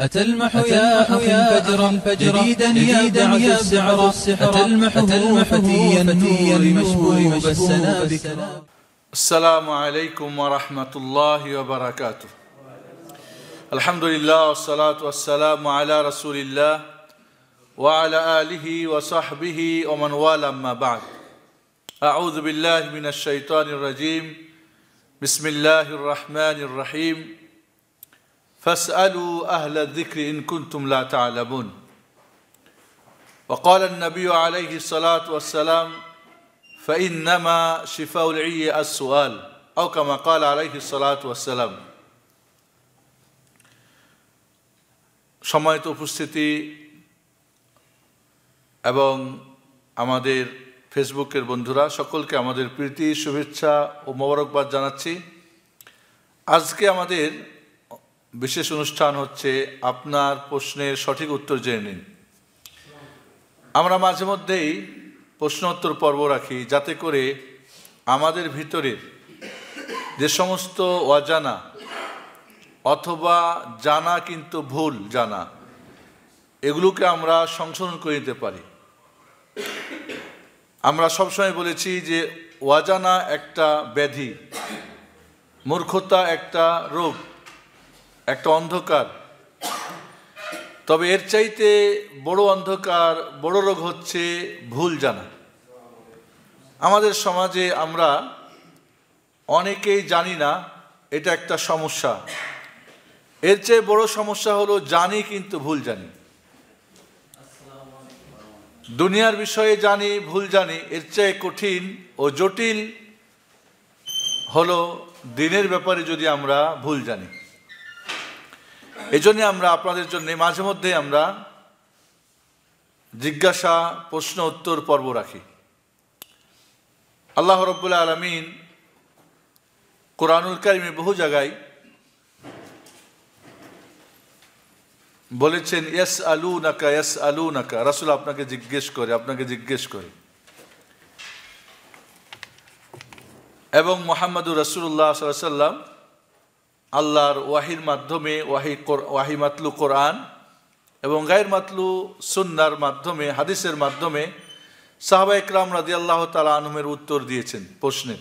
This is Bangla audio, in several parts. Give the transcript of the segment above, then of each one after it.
أتلمح يا أخي فجرا فجرا جديدا يا السحر أتى أتلمح فتيا النور مشبوب بالسلام بك السلام عليكم ورحمة الله وبركاته الحمد لله والصلاة والسلام على رسول الله وعلى آله وصحبه ومن والا ما بعد أعوذ بالله من الشيطان الرجيم بسم الله الرحمن الرحيم فاسألوا أهل الذكر إن كنتم لا تعلمون وقال النبي عليه الصلاة والسلام فإنما شفاء العي السؤال أو كما قال عليه الصلاة والسلام সময়ত উপস্থিতি এবং আমাদের ফেসবুকের বন্ধুরা সকলকে আমাদের প্রীতি শুভেচ্ছা ও মোবারকবাদ জানাচ্ছি আজকে আমাদের বিশেষ অনুষ্ঠান হচ্ছে আপনার প্রশ্নের সঠিক উত্তর জেনে নিন আমরা মাঝে মধ্যেই প্রশ্নোত্তর পর্ব রাখি যাতে করে আমাদের ভিতরের যে সমস্ত অজানা অথবা জানা কিন্তু ভুল জানা এগুলোকে আমরা সংশোধন করে নিতে পারি আমরা সবসময় বলেছি যে ওয়াজানা একটা ব্যাধি মূর্খতা একটা রোগ একটা অন্ধকার তবে এর চাইতে বড় অন্ধকার বড় রোগ হচ্ছে ভুল জানা আমাদের সমাজে আমরা অনেকেই জানি না এটা একটা সমস্যা এর চেয়ে বড় সমস্যা হলো জানি কিন্তু ভুল জানি দুনিয়ার বিষয়ে জানি ভুল জানি এর চেয়ে কঠিন ও জটিল হলো দিনের ব্যাপারে যদি আমরা ভুল জানি এজন্য আমরা আপনাদের জন্য মাঝে মধ্যে আমরা জিজ্ঞাসা প্রশ্ন উত্তর পর্ব রাখি আল্লাহ রব্বুল্লা আলমিন কোরআনুল কারিমে বহু জায়গায় বলেছেন ইয়াস আলু নাকা ইয়াস আলু নাকা রাসুল আপনাকে জিজ্ঞেস করে আপনাকে জিজ্ঞেস করে এবং মোহাম্মদুর রসুল্লাহ সাল্লাম আল্লাহর ওয়াহির মাধ্যমে ওয়াহি ওয়াহি মাতলু কোরআন এবং গায়ের মাতলু সুন্নার মাধ্যমে হাদিসের মাধ্যমে সাহবা ইকরাম রাজি আল্লাহ তালা আনুমের উত্তর দিয়েছেন প্রশ্নের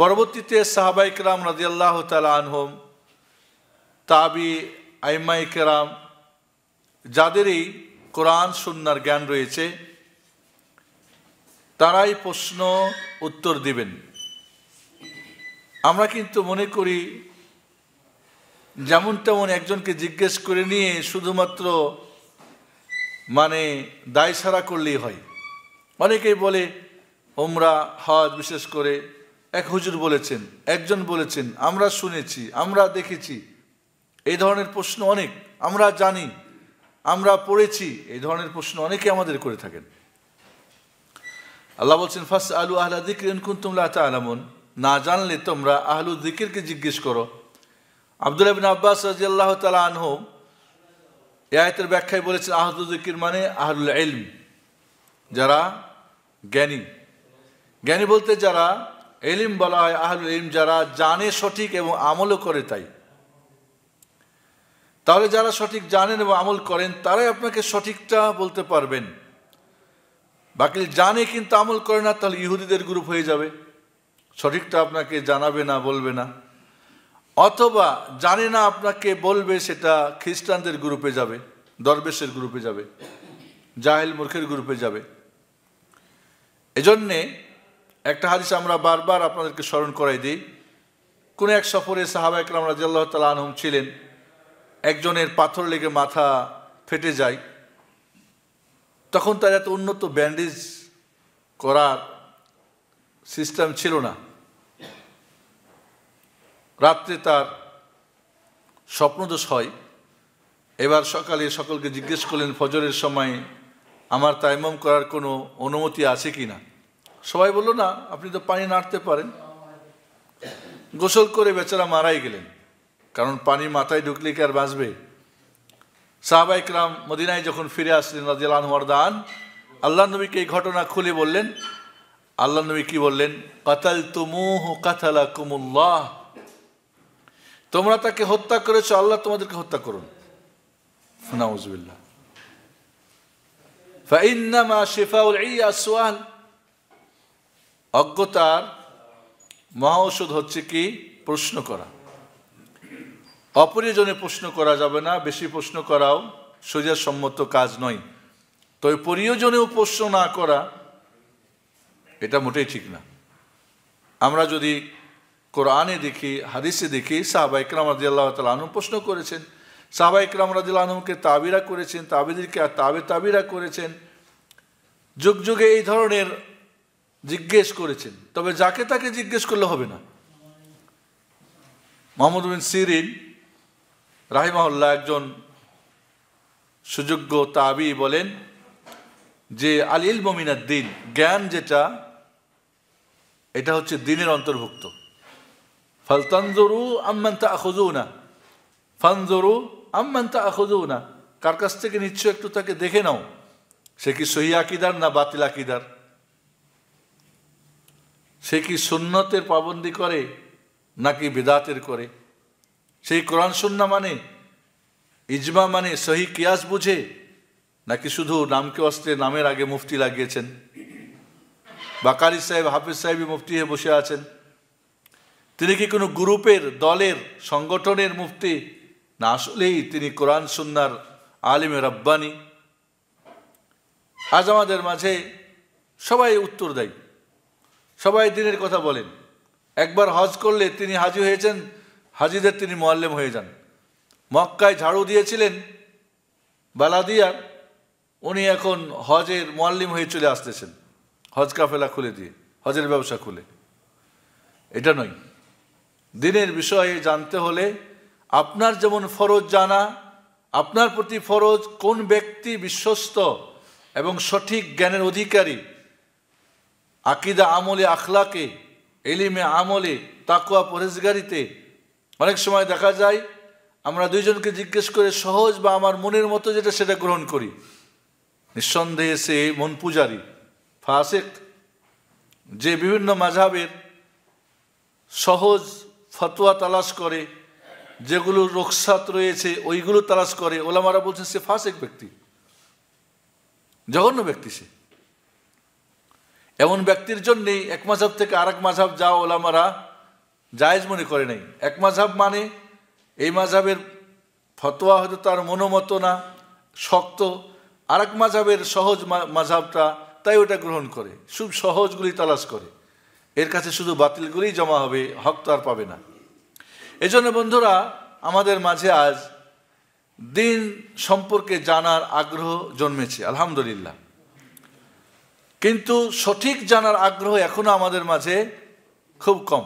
পরবর্তীতে সাহাবা ইকরাম রাজি আল্লাহ তালা আনহুম তাবি আইমা ইকরাম যাদেরই কোরআন সুন্নার জ্ঞান রয়েছে তারাই প্রশ্ন উত্তর দিবেন আমরা কিন্তু মনে করি যেমন তেমন একজনকে জিজ্ঞেস করে নিয়ে শুধুমাত্র মানে দায় সারা করলেই হয় অনেকেই বলে ওমরা হজ বিশেষ করে এক হুজুর বলেছেন একজন বলেছেন আমরা শুনেছি আমরা দেখেছি এই ধরনের প্রশ্ন অনেক আমরা জানি আমরা পড়েছি এই ধরনের প্রশ্ন অনেকে আমাদের করে থাকেন আল্লাহ বলছেন ফার্স্ট আলু আহলা দিক্রিন কুন্তুমলা আলামন না জানলে তোমরা আহলু দিকিরকে জিজ্ঞেস করো আবদুল আবিন আব্বাস রাজিয়াল্লাহ তালা আনহু এআতের ব্যাখ্যায় বলেছেন আহলু দিকির মানে আহলুল এলম যারা জ্ঞানী জ্ঞানী বলতে যারা এলিম বলা হয় আহলুল এলিম যারা জানে সঠিক এবং আমলও করে তাই তাহলে যারা সঠিক জানেন এবং আমল করেন তারাই আপনাকে সঠিকটা বলতে পারবেন বাকি জানে কিন্তু আমল করে না তাহলে ইহুদিদের গ্রুপ হয়ে যাবে সঠিকটা আপনাকে জানাবে না বলবে না অথবা জানে না আপনাকে বলবে সেটা খ্রিস্টানদের গ্রুপে যাবে দরবেশের গ্রুপে যাবে জাহেল মূর্খের গ্রুপে যাবে এজন্যে একটা হাদিস আমরা বারবার আপনাদেরকে স্মরণ করাই দিই কোনো এক সফরে সাহাবা একরাম রাজিয়াল্লাহ তাল আনহম ছিলেন একজনের পাথর লেগে মাথা ফেটে যায় তখন তার এত উন্নত ব্যান্ডেজ করার সিস্টেম ছিল না রাত্রে তার স্বপ্নদোষ হয় এবার সকালে সকলকে জিজ্ঞেস করলেন ফজরের সময় আমার তাইমম করার কোনো অনুমতি আছে কি না সবাই বলল না আপনি তো পানি নাড়তে পারেন গোসল করে বেচারা মারাই গেলেন কারণ পানি মাথায় ঢুকলে কি আর বাঁচবে সাহাবাইকরাম মদিনায় যখন ফিরে আসলেন রাজিয়াল আনহর দান আল্লাহ নবীকে এই ঘটনা খুলে বললেন আল্লাহ নবী কি বললেন কাতাল তুমুহ কাতালা কুমুল্লাহ তোমরা তাকে হত্যা করেছ আল্লাহ তোমাদেরকে হত্যা করুন শেফাউল অজ্ঞতার মহা ঔষধ হচ্ছে কি প্রশ্ন করা অপরিজনে প্রশ্ন করা যাবে না বেশি প্রশ্ন করাও সম্মত কাজ নয় তবে পরিয়োজনেও প্রশ্ন না করা এটা মোটেই ঠিক না আমরা যদি কোরআনে দেখে হাদিসে দেখে সাহাবা ইকরাম রাজিয়াল্লাহ তালু প্রশ্ন করেছেন সাহাবা ইকরাম রাজিয়াল আহমকে তাবিরা করেছেন তাবিদেরকে আর তাবে তাবিরা করেছেন যুগ যুগে এই ধরনের জিজ্ঞেস করেছেন তবে যাকে তাকে জিজ্ঞেস করলে হবে না মোহাম্মদ বিন সিরিন রাহিমাউল্লাহ একজন সুযোগ্য তাবি বলেন যে আলিল মমিনার দিন জ্ঞান যেটা এটা হচ্ছে দিনের অন্তর্ভুক্ত ফালতানজরু আম্মান তা আখুজুনা ফানজরু আম্মান কার কাছ থেকে নিচ্ছ একটু তাকে দেখে নাও সে কি সহি আকিদার না বাতিল আকিদার সে কি সুন্নতের পাবন্দি করে নাকি বেদাতের করে সেই কোরআন সুন্না মানে ইজমা মানে সহি কিয়াস বুঝে নাকি শুধু নামকে অস্ত্রে নামের আগে মুফতি লাগিয়েছেন বাকারি সাহেব হাফিজ সাহেবই মুফতি হয়ে বসে আছেন তিনি কি কোনো গ্রুপের দলের সংগঠনের মুফতি না আসলেই তিনি কোরআন সুন্নার আলিম রব্বানি আজ আমাদের মাঝে সবাই উত্তর দেয় সবাই দিনের কথা বলেন একবার হজ করলে তিনি হাজি হয়েছেন হাজিদের তিনি মোয়াল্লেম হয়ে যান মক্কায় ঝাড়ু দিয়েছিলেন বালাদিয়ার উনি এখন হজের মোয়াল্লিম হয়ে চলে আসতেছেন হজ কাফেলা খুলে দিয়ে হজের ব্যবসা খুলে এটা নয় দিনের বিষয়ে জানতে হলে আপনার যেমন ফরজ জানা আপনার প্রতি ফরজ কোন ব্যক্তি বিশ্বস্ত এবং সঠিক জ্ঞানের অধিকারী আকিদা আমলে আখলাকে এলিমে আমলে তাকুয়া পরেজগারিতে অনেক সময় দেখা যায় আমরা দুইজনকে জিজ্ঞেস করে সহজ বা আমার মনের মতো যেটা সেটা গ্রহণ করি নিঃসন্দেহে সে মন পূজারী ফাসেক যে বিভিন্ন মাঝাবের সহজ ফতোয়া তালাশ করে যেগুলো রোকসাত রয়েছে ওইগুলো তালাশ করে ওলামারা বলছেন সে ফাঁস এক ব্যক্তি জঘন্য ব্যক্তি সে এমন ব্যক্তির জন্যেই এক মাঝাব থেকে আরেক মাঝাব যা ওলামারা জায়েজ মনে করে নাই এক মাঝাব মানে এই মাঝাবের ফতোয়া হয়তো তার মনোমত না শক্ত আরেক মাঝাবের সহজ মাঝাবটা তাই ওটা গ্রহণ করে খুব সহজগুলি তালাশ করে এর কাছে শুধু বাতিলগুলোই জমা হবে হক তো আর পাবে না এজন্য বন্ধুরা আমাদের মাঝে আজ দিন সম্পর্কে জানার আগ্রহ জন্মেছে আলহামদুলিল্লাহ কিন্তু সঠিক জানার আগ্রহ এখনও আমাদের মাঝে খুব কম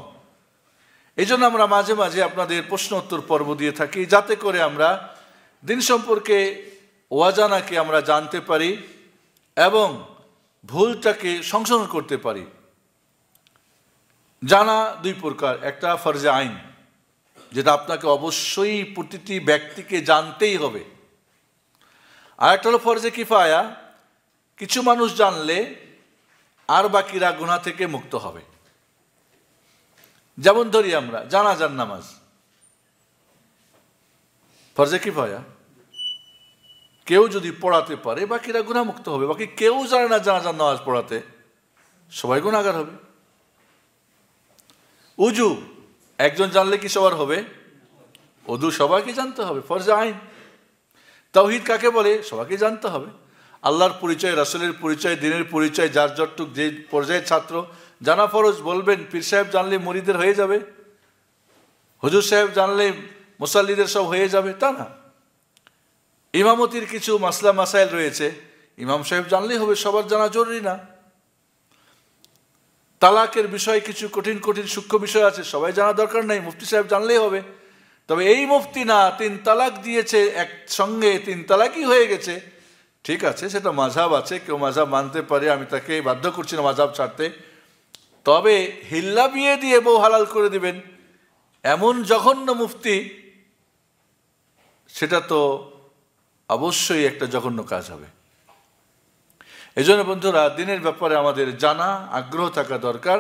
এই আমরা মাঝে মাঝে আপনাদের প্রশ্ন উত্তর পর্ব দিয়ে থাকি যাতে করে আমরা দিন সম্পর্কে ওয়াজানাকে আমরা জানতে পারি এবং ভুলটাকে সংশোধন করতে পারি জানা দুই প্রকার একটা ফরজে আইন যেটা আপনাকে অবশ্যই প্রতিটি ব্যক্তিকে জানতেই হবে আর একটা হলো ফরজে কিফায়া কিছু মানুষ জানলে আর বাকিরা গুণা থেকে মুক্ত হবে যেমন ধরি আমরা জানা যান নামাজ ফরজে কিফায়া কেউ যদি পড়াতে পারে বাকিরা গুণামুক্ত হবে বাকি কেউ জানে না জানা যান নামাজ পড়াতে সবাই গুণাগার হবে উজু একজন জানলে কি সবার হবে অদু সবাইকে জানতে হবে ফরজে আইন তাওহিদ কাকে বলে সবাইকে জানতে হবে আল্লাহর পরিচয় রাসুলের পরিচয় দিনের পরিচয় যার যতটুক যে পর্যায়ের ছাত্র জানা ফরজ বলবেন পীর সাহেব জানলে মরিদের হয়ে যাবে হুজুর সাহেব জানলে মুসাল্লিদের সব হয়ে যাবে তা না ইমামতির কিছু মাসলা মাসাইল রয়েছে ইমাম সাহেব জানলেই হবে সবার জানা জরুরি না তালাকের বিষয়ে কিছু কঠিন কঠিন সূক্ষ্ম বিষয় আছে সবাই জানা দরকার নেই মুফতি সাহেব জানলেই হবে তবে এই মুফতি না তিন তালাক দিয়েছে এক সঙ্গে তিন তালাকই হয়ে গেছে ঠিক আছে সেটা মাঝাব আছে কেউ মাঝাব মানতে পারে আমি তাকে বাধ্য করছি না মাঝাব ছাড়তে তবে হিল্লা বিয়ে দিয়ে বউ হালাল করে দিবেন এমন জঘন্য মুফতি সেটা তো অবশ্যই একটা জঘন্য কাজ হবে এই জন্য বন্ধুরা দিনের ব্যাপারে আমাদের জানা আগ্রহ থাকা দরকার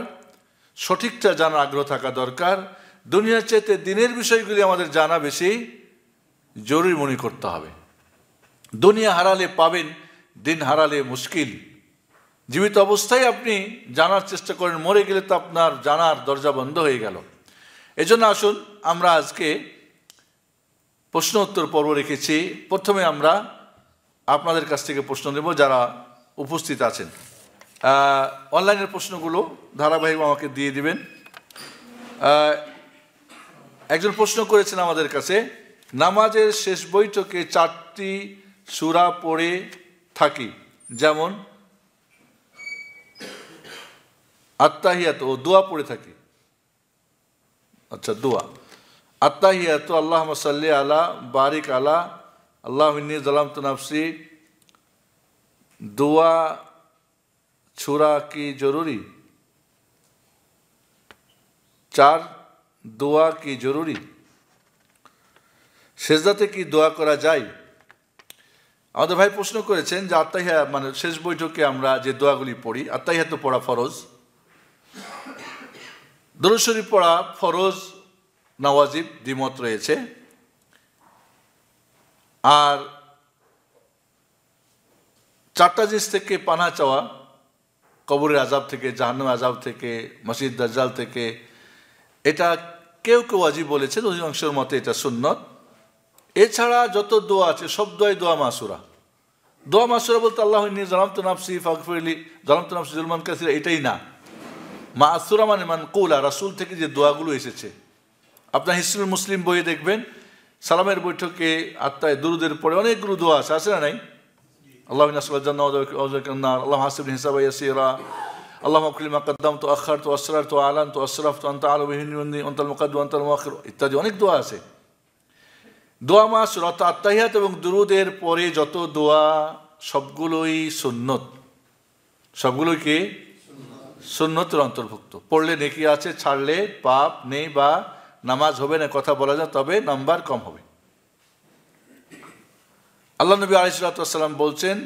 সঠিকটা জানা আগ্রহ থাকা দরকার দুনিয়ার চাইতে দিনের বিষয়গুলি আমাদের জানা বেশি জরুরি মনে করতে হবে দুনিয়া হারালে পাবেন দিন হারালে মুশকিল জীবিত অবস্থায় আপনি জানার চেষ্টা করেন মরে গেলে তো আপনার জানার দরজা বন্ধ হয়ে গেল এজন্য আসুন আমরা আজকে প্রশ্ন উত্তর পর্ব রেখেছি প্রথমে আমরা আপনাদের কাছ থেকে প্রশ্ন নেব যারা উপস্থিত আছেন অনলাইনের প্রশ্নগুলো ধারাবাহিক আমাকে দিয়ে দিবেন একজন প্রশ্ন করেছেন আমাদের কাছে নামাজের শেষ বৈঠকে চারটি সুরা পড়ে থাকি যেমন আত্মাহিয়াত ও দোয়া পড়ে থাকি আচ্ছা দোয়া আত্মাহিয়াত আল্লাহ মাসাল্লি আলা বারিক আলা আল্লাহ জালাম তনাফসি দোয়া ছোড়া কি জরুরি চার দোয়া কি জরুরি সেজদাতে কি দোয়া করা যায় আমাদের ভাই প্রশ্ন করেছেন যে আত্মাহিয়া মানে শেষ বৈঠকে আমরা যে দোয়াগুলি পড়ি আত্মাহিয়া তো পড়া ফরজ দরুশরী পড়া ফরজ নওয়াজিব দ্বিমত রয়েছে আর চারটা জিনিস থেকে পানা চাওয়া কবরের আজাব থেকে জাহান্ন আজাব থেকে মসজিদ দাজ্জাল থেকে এটা কেউ কেউ আজি বলেছেন অধিকাংশের মতে এটা সুন্নত এছাড়া যত দোয়া আছে সব দোয়াই দোয়া মাসুরা দোয়া মাসুরা বলতে আল্লাহ নিয়ে জালাম তো নাফসি ফাগফিরলি জলাম তো নাফসি জুলমান কাসির এটাই না মা আসুরা মানে মান কৌলা রাসুল থেকে যে দোয়াগুলো এসেছে আপনার হিসুল মুসলিম বইয়ে দেখবেন সালামের বৈঠকে আত্মায় দুরুদের পরে অনেকগুলো দোয়া আছে আছে না নাই اللهم نسأل الجنة وأجرك النار اللهم حسبني حسابا يسيرا اللهم كل ما قدمت وأخرت وأسررت وأعلنت وأسرفت أنت أعلم به مني أنت المقدم وأنت المؤخر ইত্যাদি অনেক দোয়া আছে দোয়া মা সুরাত আত্মাহিয়াত এবং দুরুদের পরে যত দোয়া সবগুলোই সুন্নত সবগুলোই কি সুন্নতের অন্তর্ভুক্ত পড়লে নেকি আছে ছাড়লে পাপ নেই বা নামাজ হবে না কথা বলা যায় তবে নাম্বার কম হবে আল্লাহ নবী আলিসাল্লাম বলছেন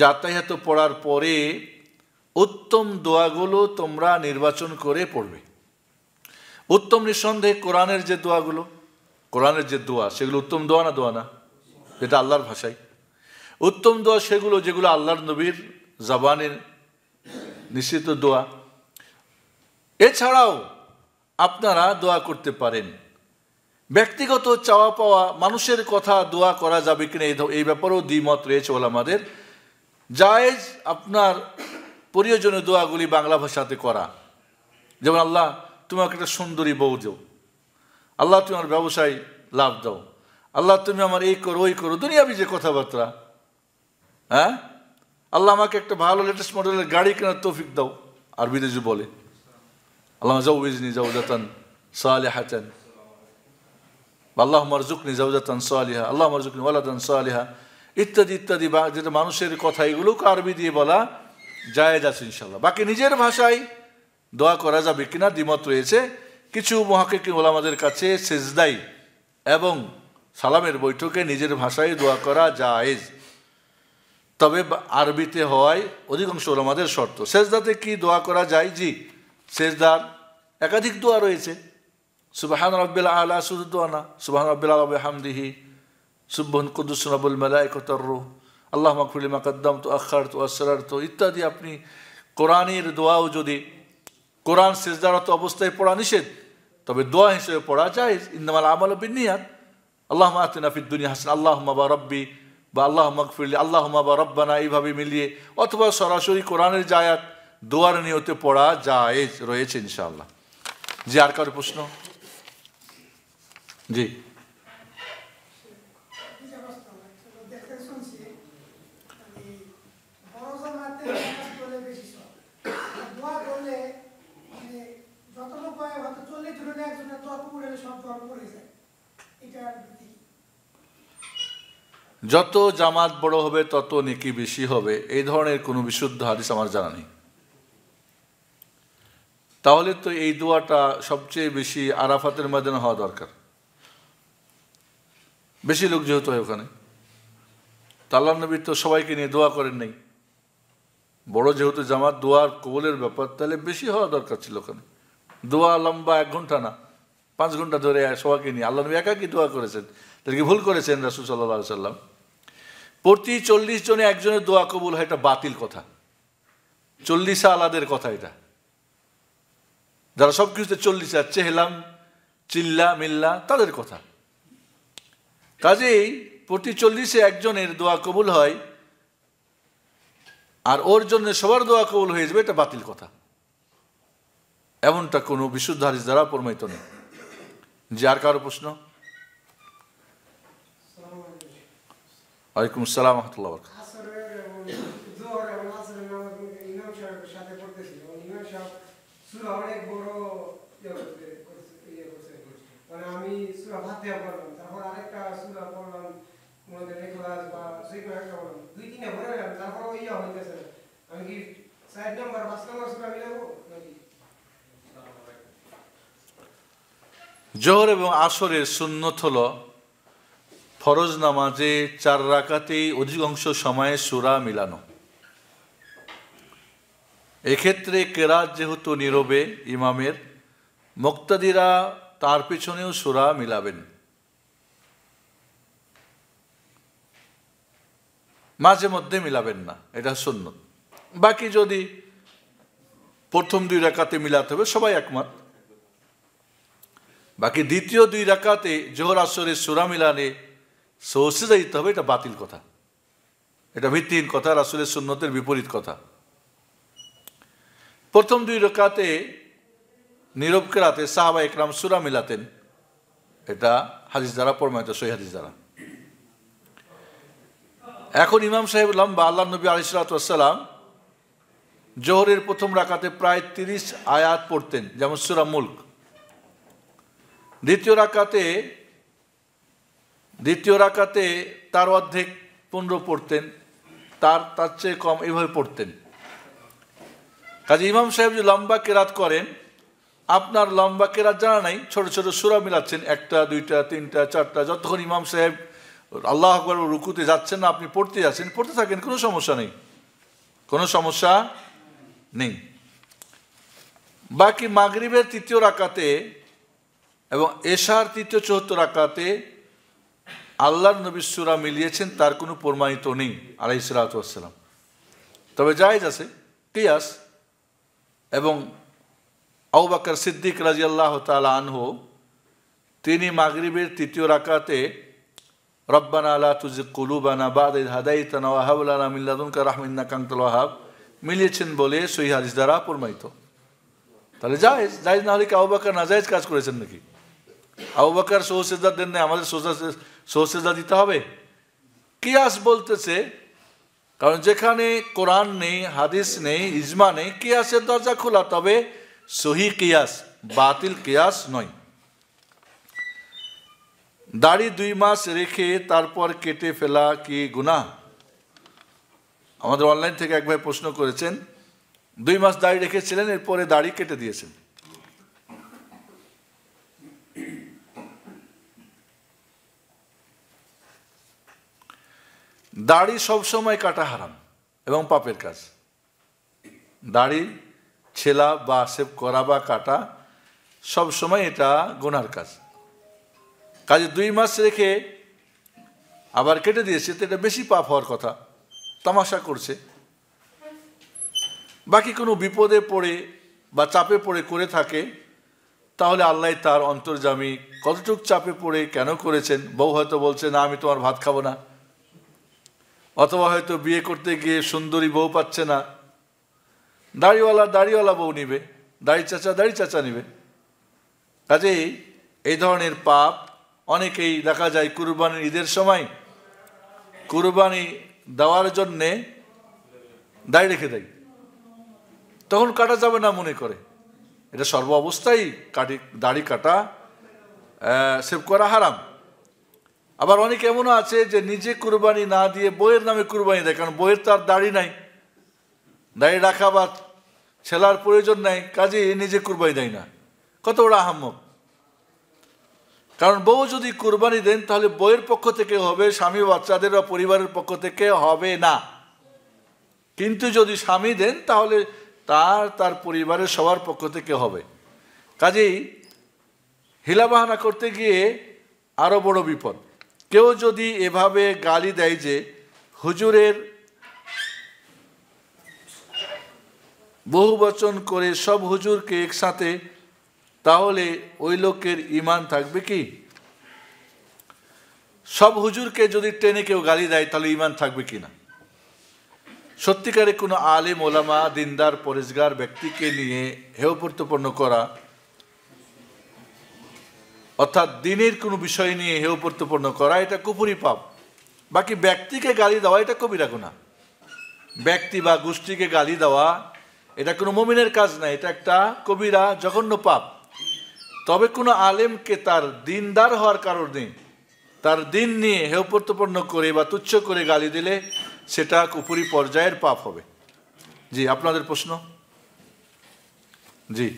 যাতায়াত পড়ার পরে উত্তম দোয়াগুলো তোমরা নির্বাচন করে পড়বে উত্তম নিঃসন্দেহে কোরআনের যে দোয়াগুলো কোরআনের যে দোয়া সেগুলো উত্তম দোয়া না দোয়া না যেটা আল্লাহর ভাষায় উত্তম দোয়া সেগুলো যেগুলো আল্লাহর নবীর জাবানের নিশ্চিত দোয়া এছাড়াও আপনারা দোয়া করতে পারেন ব্যক্তিগত চাওয়া পাওয়া মানুষের কথা দোয়া করা যাবে কিনা এই ব্যাপারেও দ্বিমত রয়েছে আমাদের জায়েজ আপনার প্রিয়জনের দোয়াগুলি বাংলা ভাষাতে করা যেমন আল্লাহ তুমি আমাকে একটা সুন্দরী বউ দেও আল্লাহ তুমি আমার ব্যবসায় লাভ দাও আল্লাহ তুমি আমার এই করো ওই করো দুনিয়াবি যে কথাবার্তা হ্যাঁ আল্লাহ আমাকে একটা ভালো লেটেস্ট মডেলের গাড়ি কেনার তৌফিক দাও আর যে বলে আল্লাহ যাও বিজনি যাও যাতেন সালে হাতেন আল্লাহ মারজুকনি জাউজাতান সালিহা আল্লাহ মারজুকনি ওয়ালাদান সালিহা ইত্যাদি ইত্যাদি বা যেটা মানুষের কথা এগুলোকে আরবি দিয়ে বলা যায় আছে ইনশাল্লাহ বাকি নিজের ভাষায় দোয়া করা যাবে কিনা দ্বিমত রয়েছে কিছু মহাকিকি ওলামাদের কাছে সেজদাই এবং সালামের বৈঠকে নিজের ভাষায় দোয়া করা জায়েজ তবে আরবিতে হওয়ায় অধিকাংশ ওলামাদের শর্ত সেজদাতে কি দোয়া করা যায় জি সেজদার একাধিক দোয়া রয়েছে সুবাহান রব্বিল আলা শুধু দোয়া না সুবাহান রব্বিল আলা হামদিহি সুবহন কুদ্দুস রবুল মালায় কতর্রু আল্লাহ মাকুলি মাকাদ্দাম তো আখার তো আসরার তো ইত্যাদি আপনি কোরআনের দোয়াও যদি কোরআন সিজদারত অবস্থায় পড়া নিষেধ তবে দোয়া হিসেবে পড়া যায় ইন্দামাল আমল বিনিয়াত আল্লাহ আতিনাফিদ দুনিয়া হাসান আল্লাহ বা রব্বি বা আল্লাহ মকফিরলি আল্লাহ বা রব্বানা এইভাবে মিলিয়ে অথবা সরাসরি কোরআনের জায়াত দোয়ার নিয়তে পড়া যায় রয়েছে ইনশাআল্লাহ যে আর কার প্রশ্ন জি যত জামাত বড় হবে তত নেকি বেশি হবে এই ধরনের কোনো বিশুদ্ধ হাদিস আমার জানা নেই তাহলে তো এই দোয়াটা সবচেয়ে বেশি আরাফাতের ময়দানে হওয়া দরকার বেশি লোক যেহেতু হয় ওখানে তাল্লা নবীর তো সবাইকে নিয়ে দোয়া করেন নাই বড় যেহেতু জামাত দোয়ার কবলের ব্যাপার তাহলে বেশি হওয়া দরকার ছিল ওখানে দোয়া লম্বা এক ঘন্টা না পাঁচ ঘন্টা ধরে সবাইকে নিয়ে আল্লাহ নবী একাকি দোয়া করেছেন কি ভুল করেছেন রাসুল সাল্লাহ সাল্লাম প্রতি চল্লিশ জনে একজনের দোয়া কবুল হয় এটা বাতিল কথা চল্লিশা আলাদের কথা এটা যারা সব কিছুতে চল্লিশা চেহলাম চিল্লা মিল্লা তাদের কথা কাজেই প্রতি চল্লিশে একজনের দোয়া কবুল হয় আর ওর জন্য সবার দোয়া কবুল হয়ে যাবে এটা বাতিল কথা এমনটা কোনো বিশুদ্ধ হারিস দ্বারা প্রমাণিত নেই যে আর কারো প্রশ্ন ওয়ালাইকুম সালাম আহমতুল্লাহ আমি ফাতিহা পড়লাম তারপর আরেকটা পড়লাম মনে বা সেই কোনো একটা পড়লাম দুই তিনটা পড়ে গেলাম তারপর হইতেছে আমি কি পাঁচ নম্বর মিলাবো নাকি এবং আসরের সুন্নত হল ফরজ নামাজে চার রাকাতেই অধিকাংশ সময়ে সুরা মিলানো এক্ষেত্রে কেরাত যেহেতু নীরবে ইমামের মুক্তাদিরা তার পিছনেও সুরা মিলাবেন মাঝে মধ্যে মিলাবেন না এটা শূন্য বাকি যদি প্রথম দুই রাকাতে মিলাতে হবে সবাই একমত বাকি দ্বিতীয় দুই রাকাতে জোহর আসরে সুরা মিলানে সৌসে যাইতে হবে এটা বাতিল কথা এটা ভিত্তিহীন কথা রাসুলের সুন্নতের বিপরীত কথা প্রথম দুই রকাতে নীরব রাতে সাহাবা একরাম সুরা মিলাতেন এটা হাদিস দ্বারা প্রমাণিত সহি হাদিস দ্বারা এখন ইমাম সাহেব লম্বা আল্লাহ নবী আলিসালাম জোহরের প্রথম রাকাতে প্রায় তিরিশ আয়াত পড়তেন যেমন সুরা মুল্ক দ্বিতীয় রাকাতে দ্বিতীয় রাকাতে তার অর্ধেক পনেরো পড়তেন তার তার চেয়ে কম এভাবে পড়তেন কাজে ইমাম সাহেব যে লম্বা কেরাত করেন আপনার লম্বা কেরাত জানা নাই ছোট ছোট সুরা মিলাচ্ছেন একটা দুইটা তিনটা চারটা যতক্ষণ ইমাম সাহেব আল্লাহ আকবর রুকুতে যাচ্ছেন না আপনি পড়তে যাচ্ছেন পড়তে থাকেন কোনো সমস্যা নেই কোনো সমস্যা নেই বাকি মাগরিবের তৃতীয় রাকাতে এবং এশার তৃতীয় চৌহত্তর রাকাতে আল্লাহর নবী সুরা মিলিয়েছেন তার কোনো প্রমাণিত নেই আলাইসালাম তবে জায়েজ আছে কিয়াস এবং আউবাকর সিদ্দিক রাজি আল্লাহ আনহু তিনি মাগরিবের তৃতীয় রাকাতে রব্বানা আলা তুজি কুলুবানা বাদ হাদাই তানা মিল্লাদুনকা রাহমিন্না কান্তুল ওয়াহাব মিলিয়েছেন বলে সহি হাদিস দ্বারা প্রমাণিত তাহলে যাইজ যাইজ না হলে কি আউবাকার নাজায়েজ কাজ করেছেন নাকি আউবাকার সহসেজা দেন না আমাদের সহসেজা দিতে হবে কিয়াস বলতেছে কারণ যেখানে কোরআন নেই হাদিস নেই ইজমা নেই কিয়াসের দরজা খোলা তবে সহি কিয়াস বাতিল কিয়াস নয় দাড়ি দুই মাস রেখে তারপর কেটে ফেলা কি গুণা আমাদের অনলাইন থেকে একবার প্রশ্ন করেছেন দুই মাস দাড়ি রেখেছিলেন এরপরে দাড়ি কেটে দিয়েছেন দাড়ি সবসময় কাটা হারাম এবং পাপের কাজ দাড়ি ছেলা বা সেব করা বা কাটা সব সময় এটা গোনার কাজ কাজে দুই মাস রেখে আবার কেটে দিয়েছে তো এটা বেশি পাপ হওয়ার কথা তামাশা করছে বাকি কোনো বিপদে পড়ে বা চাপে পড়ে করে থাকে তাহলে আল্লাহ তার অন্তর্জামী কতটুক চাপে পড়ে কেন করেছেন বউ হয়তো বলছে না আমি তোমার ভাত খাবো না অথবা হয়তো বিয়ে করতে গিয়ে সুন্দরী বউ পাচ্ছে না দাড়িওয়ালা দাড়িওয়ালা বউ নিবে দাড়ি চাচা দাড়ি চাচা নিবে কাজেই এই ধরনের পাপ অনেকেই দেখা যায় কুরবানির ঈদের সময় কুরবানি দেওয়ার জন্যে দাড়ি রেখে দেয় তখন কাটা যাবে না মনে করে এটা সর্ব অবস্থায় কাটি দাড়ি কাটা সেভ করা হারাম আবার অনেক এমনও আছে যে নিজে কুরবানি না দিয়ে বইয়ের নামে কুরবানি দেয় কারণ বইয়ের তো আর দাড়ি নাই দাড়ি রাখা বা ছেলার প্রয়োজন নাই কাজে নিজে কুরবানি দেয় না কত ওরা আহাম্মক কারণ বউ যদি কুরবানি দেন তাহলে বইয়ের পক্ষ থেকে হবে স্বামী বাচ্চাদের বা পরিবারের পক্ষ থেকে হবে না কিন্তু যদি স্বামী দেন তাহলে তার তার পরিবারের সবার পক্ষ থেকে হবে কাজেই হিলাবাহানা করতে গিয়ে আরও বড় বিপদ কেউ যদি এভাবে গালি দেয় যে হুজুরের বহু বচন করে সব হুজুরকে একসাথে তাহলে ওই লোকের ইমান থাকবে কি সব হুজুরকে যদি ট্রেনে কেউ গালি দেয় তাহলে ইমান থাকবে কি না সত্যিকারে কোনো আলেম ওলামা দিনদার পরিষ্কার ব্যক্তিকে নিয়ে হেউপর্তপন্ন করা অর্থাৎ দিনের কোনো বিষয় নিয়ে হেউপর্তপন্ন করা এটা কুপুরি পাপ বাকি ব্যক্তিকে গালি দেওয়া এটা কবিরা গুণা ব্যক্তি বা গোষ্ঠীকে গালি দেওয়া এটা কোনো মমিনের কাজ না এটা একটা কবিরা জঘন্য পাপ তবে কোনো আলেমকে তার দিনদার হওয়ার কারণে তার দিন নিয়ে হেউপ্রত্যপন্ন করে বা তুচ্ছ করে গালি দিলে সেটা কুপুরি পর্যায়ের পাপ হবে জি আপনাদের প্রশ্ন জি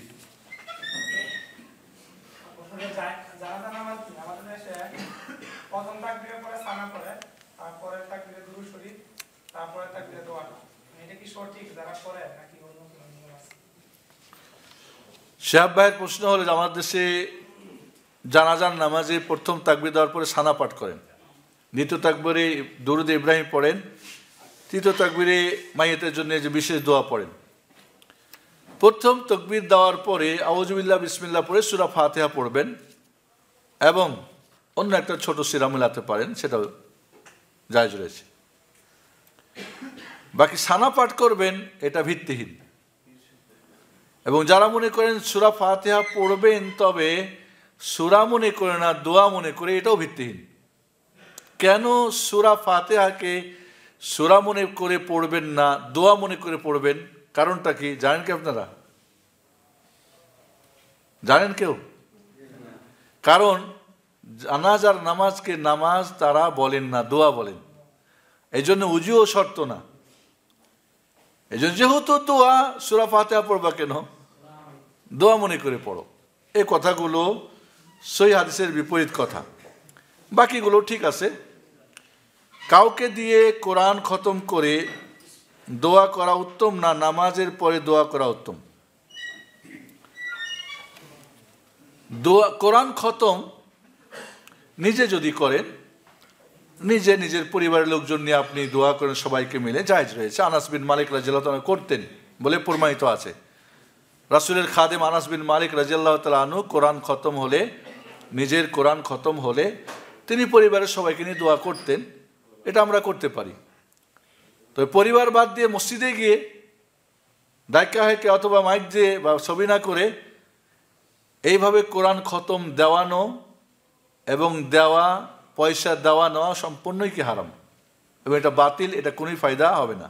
শেহাব ভাইয়ের প্রশ্ন হলো আমার দেশে জানাজান নামাজে প্রথম তাকবির দেওয়ার পরে সানা পাঠ করেন দ্বিতীয় তাকবরে দরুদ ইব্রাহিম পড়েন তৃতীয় তাকবিরে মাইয়েতের জন্য যে বিশেষ দোয়া পড়েন প্রথম তকবির দেওয়ার পরে আওয়াজবিল্লা বিসমিল্লা পরে সুরা ফাতেহা পড়বেন এবং অন্য একটা ছোট সিরা মিলাতে পারেন সেটাও জায়জ রয়েছে বাকি সানা পাঠ করবেন এটা ভিত্তিহীন এবং যারা মনে করেন সুরা ফাতেহা পড়বেন তবে সুরা মনে করে না দোয়া মনে করে এটাও ভিত্তিহীন কেন সুরা ফাতেহাকে সুরা মনে করে পড়বেন না দোয়া মনে করে পড়বেন কারণটা কি জানেন কি আপনারা জানেন কেউ কারণ আনাজ আর নামাজকে নামাজ তারা বলেন না দোয়া বলেন এই জন্য উজিও শর্ত না এই জন্য যেহেতু দোয়া সুরা ফাতেহা পড়বা কেন দোয়া মনে করে পড়ো এ কথাগুলো সই হাদিসের বিপরীত কথা বাকিগুলো ঠিক আছে কাউকে দিয়ে কোরআন খতম করে দোয়া করা উত্তম না নামাজের পরে দোয়া করা উত্তম দোয়া কোরআন খতম নিজে যদি করেন নিজে নিজের পরিবারের লোকজন নিয়ে আপনি দোয়া করেন সবাইকে মিলে জায়জ রয়েছে আনাসবিন মালিকরা জেলা রাজিল্লাহ করতেন বলে প্রমাণিত আছে রাসুলের খাদেম আনাস বিন মালিক রাজিয়াল্লাহ তালু কোরআন খতম হলে নিজের কোরআন খতম হলে তিনি পরিবারের সবাইকে নিয়ে দোয়া করতেন এটা আমরা করতে পারি তো পরিবার বাদ দিয়ে মসজিদে গিয়ে দায়িকা হেঁটে অথবা মাইক দিয়ে বা ছবি না করে এইভাবে কোরআন খতম দেওয়ানো এবং দেওয়া পয়সা দেওয়া নেওয়া সম্পূর্ণই কি হারাম এবং এটা বাতিল এটা কোনোই ফায়দা হবে না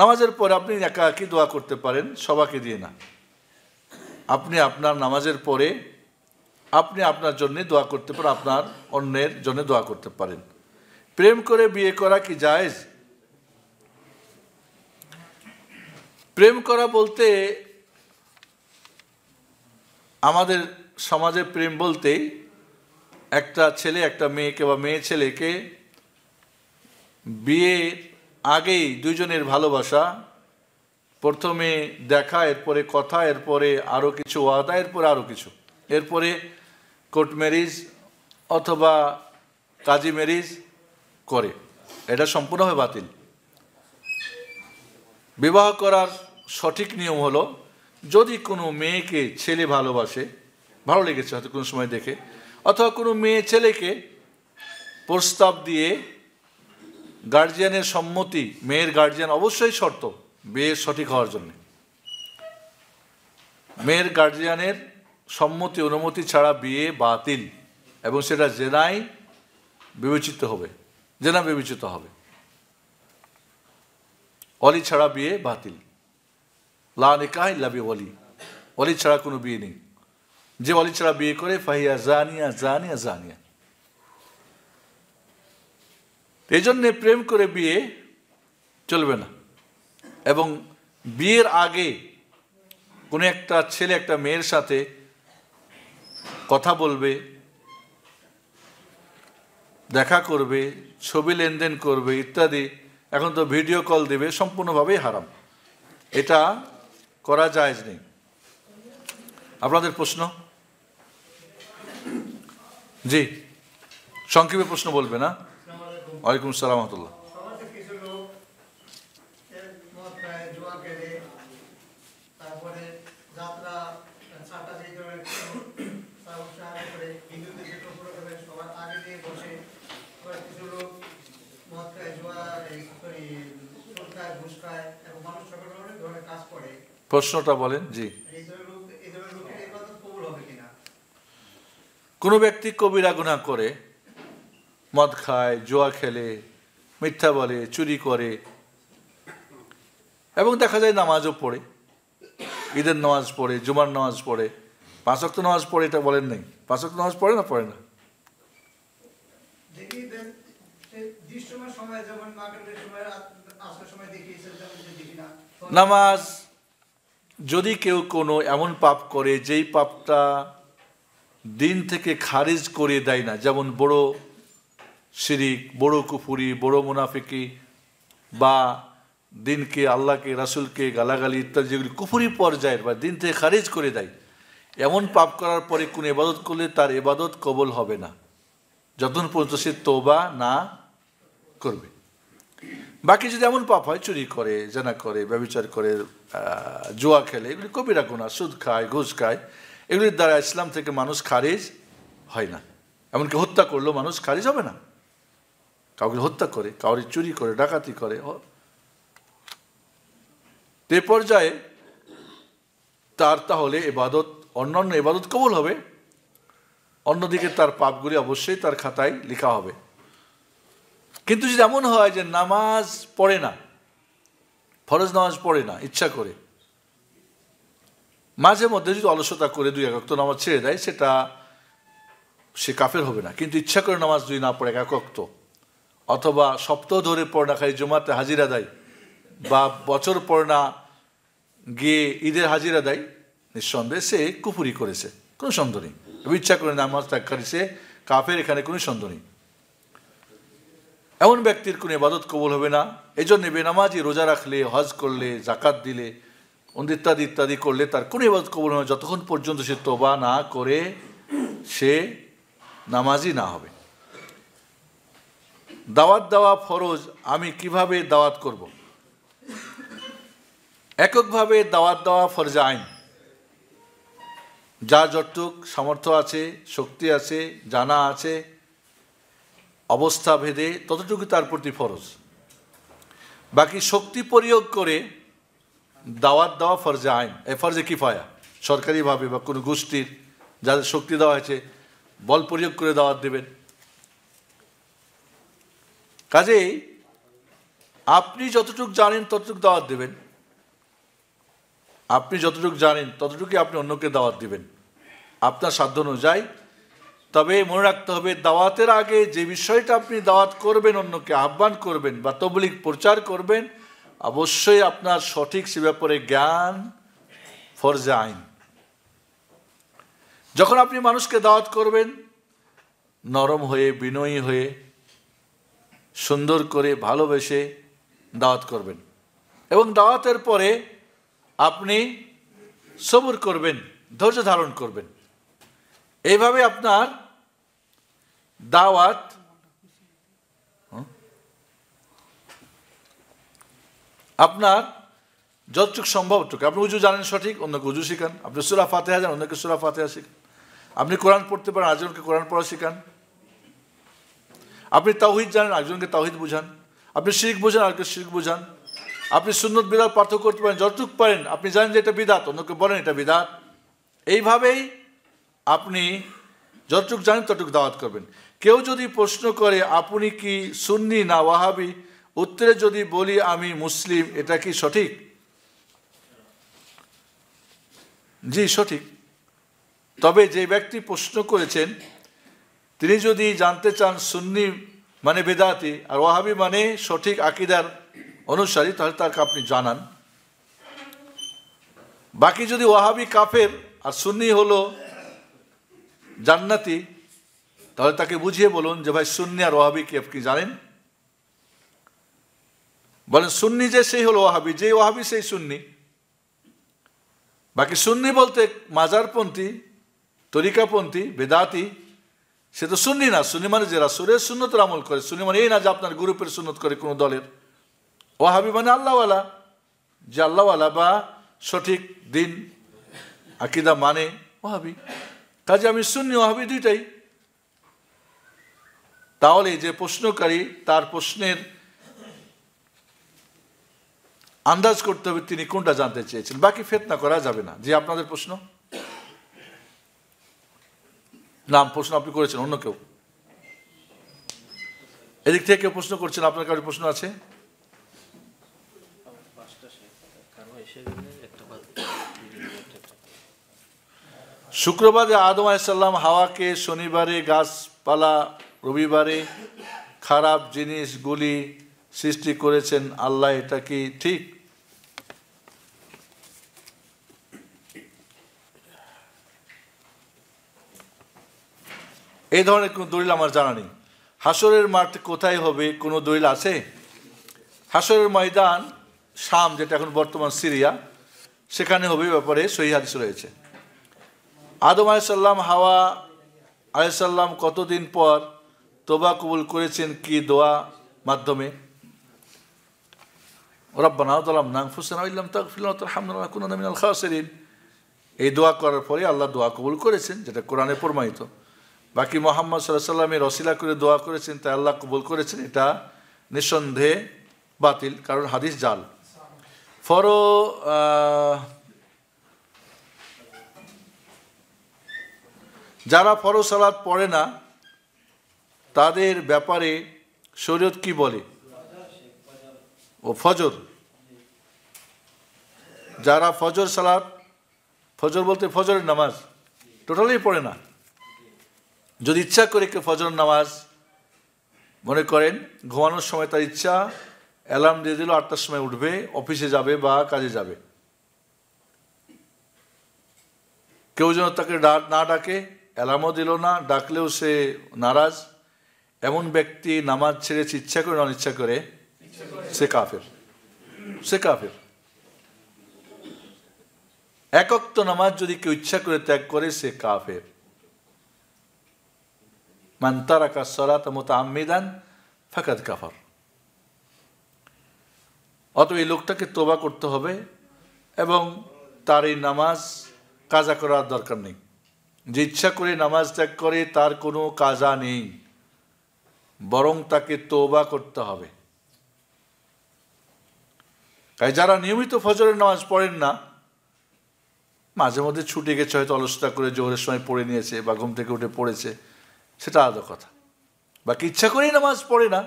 নামাজের পরে আপনি একা একই দোয়া করতে পারেন সবাকে দিয়ে না আপনি আপনার নামাজের পরে আপনি আপনার জন্য দোয়া করতে পারেন আপনার অন্যের জন্য দোয়া করতে পারেন প্রেম করে বিয়ে করা কি যায় প্রেম করা বলতে আমাদের সমাজে প্রেম বলতেই একটা ছেলে একটা মেয়েকে বা মেয়ে ছেলেকে বিয়ের আগেই দুজনের ভালোবাসা প্রথমে দেখা এরপরে কথা এরপরে আরও কিছু ওয়াদা এরপরে আরও কিছু এরপরে কোর্ট ম্যারিজ অথবা কাজী ম্যারিজ করে এটা সম্পূর্ণভাবে বাতিল বিবাহ করার সঠিক নিয়ম হলো যদি কোনো মেয়েকে ছেলে ভালোবাসে ভালো লেগেছে হয়তো কোনো সময় দেখে অথবা কোনো মেয়ে ছেলেকে প্রস্তাব দিয়ে গার্জিয়ানের সম্মতি মেয়ের গার্জিয়ান অবশ্যই শর্ত বিয়ে সঠিক হওয়ার জন্য মেয়ের গার্জিয়ানের সম্মতি অনুমতি ছাড়া বিয়ে বাতিল এবং সেটা জেনাই বিবেচিত হবে জেনা বিবেচিত হবে অলি ছাড়া বিয়ে বাতিল লা নিকাহ লাবি অলি অলি ছাড়া কোনো বিয়ে নেই যে অলি ছাড়া বিয়ে করে ফাহিয়া জানিয়া জানিয়া জানিয়া এই জন্যে প্রেম করে বিয়ে চলবে না এবং বিয়ের আগে কোনো একটা ছেলে একটা মেয়ের সাথে কথা বলবে দেখা করবে ছবি লেনদেন করবে ইত্যাদি এখন তো ভিডিও কল দেবে সম্পূর্ণভাবেই হারাম এটা করা যায় নেই আপনাদের প্রশ্ন জি সংক্ষেপে প্রশ্ন বলবে না ওয়ালাইকুম সালাম রহমতুল্লাহ প্রশ্নটা বলেন জি কোনো ব্যক্তি কবিরা গুণা করে মদ খায় জোয়া খেলে মিথ্যা বলে চুরি করে এবং দেখা যায় নামাজও পড়ে ঈদের নামাজ পড়ে জুমার নামাজ পড়ে পাঁচক্ত নামাজ পড়ে এটা বলেন নাই পাঁচক্ত নামাজ পড়ে না পড়ে না নামাজ যদি কেউ কোনো এমন পাপ করে যেই পাপটা দিন থেকে খারিজ করে দেয় না যেমন বড় শিরিক বড় কুফুরি বড় মুনাফিকি বা দিনকে আল্লাহকে রাসুলকে গালাগালি ইত্যাদি যেগুলি কুফুরি পর্যায়ের বা দিন থেকে খারিজ করে দেয় এমন পাপ করার পরে কোনো এবাদত করলে তার এবাদত কবল হবে না যতদিন পর্যন্ত সে তোবা না করবে বাকি যদি এমন পাপ হয় চুরি করে জানা করে ব্যবচার করে জুয়া খেলে এগুলি কবিরা গোনা সুদ খায় ঘুষ খায় এগুলির দ্বারা ইসলাম থেকে মানুষ খারিজ হয় না এমনকি হত্যা করলেও মানুষ খারিজ হবে না কাউকে হত্যা করে কাউরে চুরি করে ডাকাতি করে তে পর্যায়ে তার তাহলে এবাদত অন্যান্য এবাদত কবল হবে অন্যদিকে তার পাপগুলি অবশ্যই তার খাতায় লেখা হবে কিন্তু যদি এমন হয় যে নামাজ পড়ে না ফরজ নামাজ পড়ে না ইচ্ছা করে মাঝে মধ্যে যদি অলসতা করে দুই একক নামাজ ছেড়ে দেয় সেটা সে কাফের হবে না কিন্তু ইচ্ছা করে নামাজ দুই না পড়ে একাকক্ত অথবা সপ্তাহ ধরে পড়ে খাই জমাতে হাজিরা দেয় বা বছর পড়ে গিয়ে ঈদের হাজিরা দেয় নিঃসন্দেহে সে কুপুরি করেছে কোনো সন্দেহ নেই ইচ্ছা করে নামাজ ত্যাগ করেছে কাফের এখানে কোনো সন্দেহ নেই এমন ব্যক্তির কোনো ইবাদত কবল হবে না এই জন্য বেনামাজি রোজা রাখলে হজ করলে জাকাত দিলে ইত্যাদি ইত্যাদি করলে তার কোনো ইবাদত কবল হবে যতক্ষণ পর্যন্ত সে তোবা না করে সে নামাজি না হবে দাওয়াত দেওয়া ফরজ আমি কিভাবে দাওয়াত করব এককভাবে দাওয়াত দেওয়া ফরজ আইন যা যতটুক সামর্থ্য আছে শক্তি আছে জানা আছে অবস্থা ভেদে ততটুকু তার প্রতি ফরজ বাকি শক্তি প্রয়োগ করে দাওয়াত দেওয়া ফরজে আইন এ ফরজে কিফায়া সরকারিভাবে বা কোনো গোষ্ঠীর যাদের শক্তি দেওয়া হয়েছে বল প্রয়োগ করে দাওয়াত দেবেন কাজেই আপনি যতটুক জানেন ততটুক দাওয়াত দেবেন আপনি যতটুকু জানেন ততটুকুই আপনি অন্যকে দাওয়াত দেবেন আপনার সাধ্য অনুযায়ী তবে মনে রাখতে হবে দাওয়াতের আগে যে বিষয়টা আপনি দাওয়াত করবেন অন্যকে আহ্বান করবেন বা তবলিক প্রচার করবেন অবশ্যই আপনার সঠিক সে ব্যাপারে জ্ঞান ফরজে আইন যখন আপনি মানুষকে দাওয়াত করবেন নরম হয়ে বিনয়ী হয়ে সুন্দর করে ভালোবেসে দাওয়াত করবেন এবং দাওয়াতের পরে আপনি সবর করবেন ধৈর্য ধারণ করবেন এইভাবে আপনার দাওয়াত আপনার সম্ভব সম্ভবটুকু আপনি উজু জানেন সঠিক অন্যকে উজু শেখান আপনি সুরা ফাতে জানেন অন্যকে সুরা ফাতে শেখান আপনি কোরআন পড়তে পারেন আজকে কোরআন পড়া শেখান আপনি তাওহিদ জানেন একজনকে তাওহিদ বোঝান আপনি শিখ বোঝান আরেকজন শিখ বোঝান আপনি সুন্নত বিদাত পার্থক্য করতে পারেন যতটুক পারেন আপনি জানেন যে এটা বিদাত অন্যকে বলেন এটা বিদাত এইভাবেই আপনি যতটুক জানেন ততটুক দাওয়াত করবেন কেউ যদি প্রশ্ন করে আপনি কি সুন্নি না ওয়াহাবি উত্তরে যদি বলি আমি মুসলিম এটা কি সঠিক জি সঠিক তবে যে ব্যক্তি প্রশ্ন করেছেন তিনি যদি জানতে চান সুন্নি মানে বেদাতি আর ওয়াহাবি মানে সঠিক আকিদার অনুসারী তাহলে তাকে আপনি জানান বাকি যদি ওয়াহাবি কাফের আর সুন্নি হলো জান্নাতি তাহলে তাকে বুঝিয়ে বলুন যে ভাই সুন্নি আর ওয়াহাবি কি আপনি জানেন বলেন সুন্নি যে সেই হলো ওয়াহাবি যে ওয়াহাবি সেই সুন্নি বাকি সুন্নি বলতে মাজারপন্থী তরিকাপন্থী বেদাতি সে তো শুনি না শুনি মানে যে রাসুরের সুন্নতের আমল করে শুনি মানে এই না যে আপনার গ্রুপের সুন্নত করে কোনো দলের ও হাবি মানে আল্লাহওয়ালা যে আল্লাহওয়ালা বা সঠিক দিন আকিদা মানে ও হাবি কাজে আমি ও হাবি দুইটাই তাহলে যে প্রশ্নকারী তার প্রশ্নের আন্দাজ করতে হবে তিনি কোনটা জানতে চেয়েছেন বাকি ফেতনা করা যাবে না যে আপনাদের প্রশ্ন নাম প্রশ্ন আপনি করেছেন অন্য কেউ এদিক থেকে কেউ প্রশ্ন করছেন আপনার কাছে প্রশ্ন আছে শুক্রবারে আদম আলাইসাল্লাম হাওয়াকে শনিবারে গাছপালা রবিবারে খারাপ জিনিসগুলি সৃষ্টি করেছেন আল্লাহ এটা কি ঠিক এই ধরনের কোনো দলিল আমার জানা নেই হাসরের মাঠ কোথায় হবে কোনো দলিল আছে হাসরের ময়দান শাম যেটা এখন বর্তমান সিরিয়া সেখানে হবে ব্যাপারে সহি হাদিস রয়েছে আদম আলাইসাল্লাম হাওয়া আলাইসাল্লাম কতদিন পর তোবা কবুল করেছেন কি দোয়া মাধ্যমে এই দোয়া করার পরে আল্লাহ দোয়া কবুল করেছেন যেটা কোরআনে প্রমাণিত বাকি মোহাম্মদ সাল্লাহ সাল্লামের রসিলা করে দোয়া করেছেন তাই আল্লাহ কবুল করেছেন এটা নিঃসন্দেহে বাতিল কারণ হাদিস জাল ফর যারা ফরো সালাদ পড়ে না তাদের ব্যাপারে শরীয়ত কি বলে ও ফজর যারা ফজর সালাদ ফজর বলতে ফজরের নামাজ টোটালি পড়ে না যদি ইচ্ছা করে কেউ ফজর নামাজ মনে করেন ঘুমানোর সময় তার ইচ্ছা অ্যালার্ম দিয়ে দিল আটটার সময় উঠবে অফিসে যাবে বা কাজে যাবে কেউ যেন তাকে না ডাকে অ্যালার্মও দিল না ডাকলেও সে নারাজ এমন ব্যক্তি নামাজ ছেড়ে ইচ্ছা করে অনিচ্ছা ইচ্ছা করে সে কাফের সে কাফের একক্ত নামাজ যদি কেউ ইচ্ছা করে ত্যাগ করে সে কাফের من ترك الصلاة متعمدا فقد كفر অতএব এই লোকটাকে তোবা করতে হবে এবং তার এই নামাজ কাজা করার দরকার নেই যে ইচ্ছা করে নামাজ ত্যাগ করে তার কোনো কাজা নেই বরং তাকে তোবা করতে হবে তাই যারা নিয়মিত ফজরের নামাজ পড়েন না মাঝে মধ্যে ছুটে গেছে হয়তো অলসতা করে জোহরের সময় পড়ে নিয়েছে বা ঘুম থেকে উঠে পড়েছে সেটা আলাদা কথা বাকি ইচ্ছা করেই নামাজ পড়ে না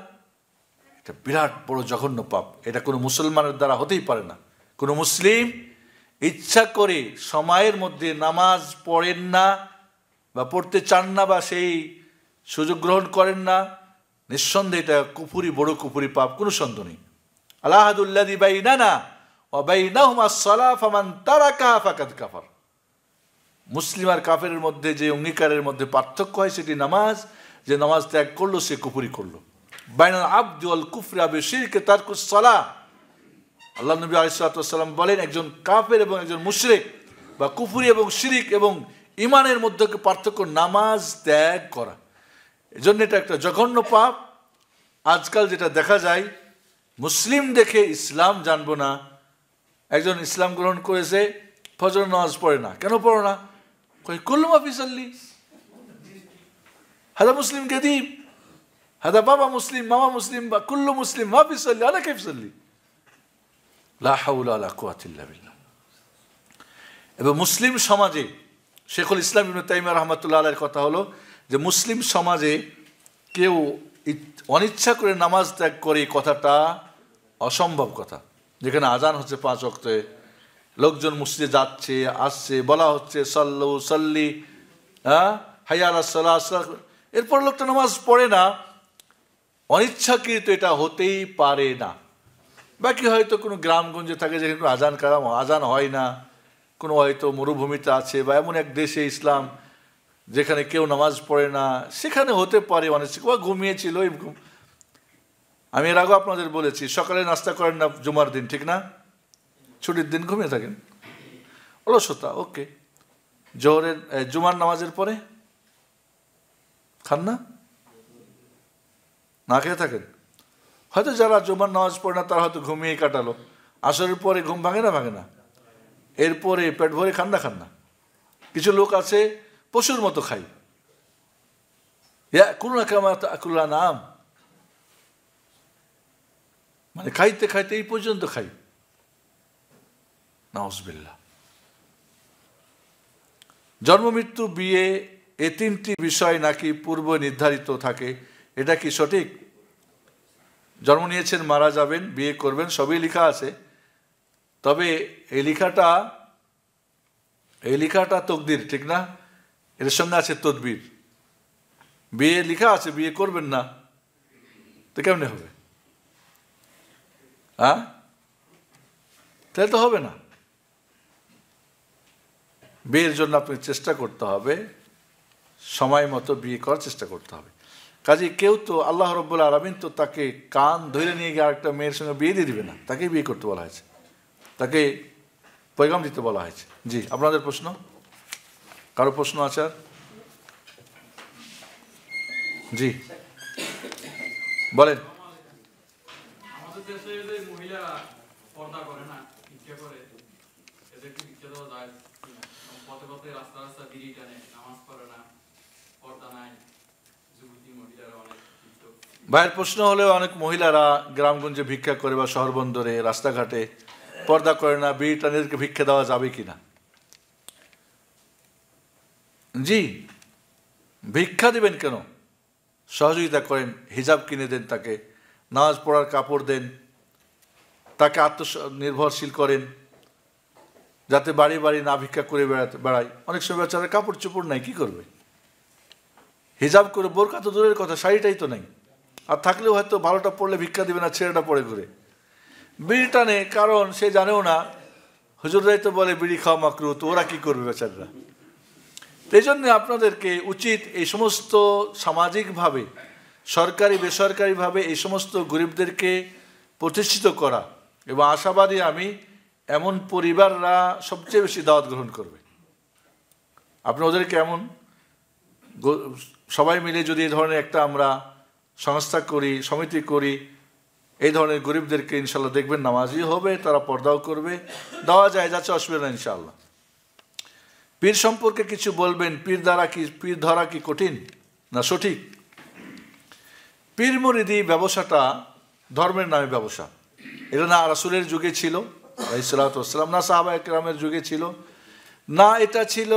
এটা বিরাট বড় জঘন্য পাপ এটা কোনো মুসলমানের দ্বারা হতেই পারে না কোনো মুসলিম ইচ্ছা করে সময়ের মধ্যে নামাজ পড়েন না বা পড়তে চান না বা সেই সুযোগ গ্রহণ করেন না নিঃসন্দেহে এটা কুপুরি বড় কুপুরি পাপ কোনো সন্দেহ নেই আল্লাহাদুল্লাহ বাই না না অবাই না হুমা আমান তারা কাহা ফাকাত কাফার মুসলিম আর কাফের মধ্যে যে অঙ্গীকারের মধ্যে পার্থক্য হয় সেটি নামাজ যে নামাজ ত্যাগ করলো সে কুপুরি করলো বাইনাল আব্দুল কুফরি কুফরে আবে শিরকে তার কুসলা আল্লাহ নবী আলিসাল্লাম বলেন একজন কাফের এবং একজন মুশরেক বা কুফুরি এবং শিরিক এবং ইমানের মধ্যে পার্থক্য নামাজ ত্যাগ করা এজন্য এটা একটা জঘন্য পাপ আজকাল যেটা দেখা যায় মুসলিম দেখে ইসলাম জানবো না একজন ইসলাম গ্রহণ করেছে ফজর নামাজ পড়ে না কেন পড়ো না قال كل ما بيصلي هذا مسلم قديم هذا بابا مسلم ماما مسلم كله مسلم ما بيصلي انا كيف صلي لا حول ولا قوه الا بالله এবার মুসলিম সমাজে শেখুল ইসলাম ইবনে তাইমিয়া রহমাতুল্লাহ আলাইহির কথা হলো যে মুসলিম সমাজে কেউ অনিচ্ছা করে নামাজ ত্যাগ করে কথাটা অসম্ভব কথা যেখানে আজান হচ্ছে পাঁচ অক্টে লোকজন মসজিদে যাচ্ছে আসছে বলা হচ্ছে সল্লু সল্লি হ্যাঁ হাইয়ারা সাল্লাহ এরপর লোকটা নামাজ পড়ে না অনিচ্ছাকৃত এটা হতেই পারে না বাকি হয়তো কোনো গ্রামগঞ্জে থাকে যেখানে আজান কারাম আজান হয় না কোনো হয়তো মরুভূমিতে আছে বা এমন এক দেশে ইসলাম যেখানে কেউ নামাজ পড়ে না সেখানে হতে পারে অনেক বা ঘুমিয়েছিল আমি এর আগেও আপনাদের বলেছি সকালে নাস্তা করেন না জুমার দিন ঠিক না ছুটির দিন ঘুমিয়ে থাকেন অলসতা ওকে জোহরের জুমার নামাজের পরে খান না না খেয়ে থাকেন হয়তো যারা জুমার নামাজ পড়ে না তারা হয়তো ঘুমিয়ে কাটালো আসরের পরে ঘুম ভাঙে না ভাঙে না এরপরে পেট ভরে খান না খান না কিছু লোক আছে পশুর মতো খাই কোনো না কেমন নাম মানে খাইতে খাইতে এই পর্যন্ত খাই নওয়াজবিল্লা জন্মমৃত্যু বিয়ে এ তিনটি বিষয় নাকি পূর্ব নির্ধারিত থাকে এটা কি সঠিক জন্ম নিয়েছেন মারা যাবেন বিয়ে করবেন সবই লেখা আছে তবে এই লেখাটা এই লেখাটা তকদির ঠিক না এর সঙ্গে আছে তদবির বিয়ে লেখা আছে বিয়ে করবেন না তো কেমনে হবে হ্যাঁ তাহলে তো হবে না বিয়ের জন্য আপনাকে চেষ্টা করতে হবে সময় মতো বিয়ে করার চেষ্টা করতে হবে কাজে কেউ তো আল্লাহ রব্বুল আলমিন তো তাকে কান ধরে নিয়ে গিয়ে আরেকটা মেয়ের সঙ্গে বিয়ে দিয়ে দিবে না তাকেই বিয়ে করতে বলা হয়েছে তাকে পৈগাম দিতে বলা হয়েছে জি আপনাদের প্রশ্ন কারো প্রশ্ন আছে আর জি বলেন মহিলা পর্দা করে না করে পথে পথে রাস্তা রাস্তা বিড়ি টানে নামাজ পড়ে না পর্দা নাই যুবতী মহিলারা অনেক ভাইয়ের প্রশ্ন হলেও অনেক মহিলারা গ্রামগঞ্জে ভিক্ষা করে বা শহর বন্দরে রাস্তাঘাটে পর্দা করে না বিড়ি টানিদেরকে ভিক্ষা দেওয়া যাবে কি না জি ভিক্ষা দিবেন কেন সহযোগিতা করেন হিজাব কিনে দেন তাকে নামাজ পড়ার কাপড় দেন তাকে আত্মনির্ভরশীল করেন যাতে বাড়ি বাড়ি না ভিক্ষা করে বেড়াতে বেড়ায় অনেক সময় বেচারা কাপড় চোপড় নাই কী করবে হিজাব করে বোরকা তো দূরের কথা শাড়িটাই তো নেই আর থাকলেও হয়তো ভালোটা পড়লে ভিক্ষা দেবে না ছেলেটা পড়ে ঘুরে বিড়িটা নেই কারণ সে জানেও না হজুররাই তো বলে বিড়ি খাওয়া মাকরু তো ওরা কী করবে বেচাররা এই জন্য আপনাদেরকে উচিত এই সমস্ত সামাজিকভাবে সরকারি বেসরকারিভাবে এই সমস্ত গরিবদেরকে প্রতিষ্ঠিত করা এবং আশাবাদী আমি এমন পরিবাররা সবচেয়ে বেশি দাওয়াত গ্রহণ করবে আপনি ওদেরকে এমন সবাই মিলে যদি এই ধরনের একটা আমরা সংস্থা করি সমিতি করি এই ধরনের গরিবদেরকে ইনশাল্লাহ দেখবেন নামাজই হবে তারা পর্দাও করবে দেওয়া যায় যাচ্ছে অসুবিধা না ইনশাল্লাহ পীর সম্পর্কে কিছু বলবেন পীর দ্বারা কি পীর ধরা কি কঠিন না সঠিক পীর মরিদি ব্যবসাটা ধর্মের নামে ব্যবসা এটা না রাসুলের যুগে ছিল আলাইসালাতাম না সাহাবা একরামের যুগে ছিল না এটা ছিল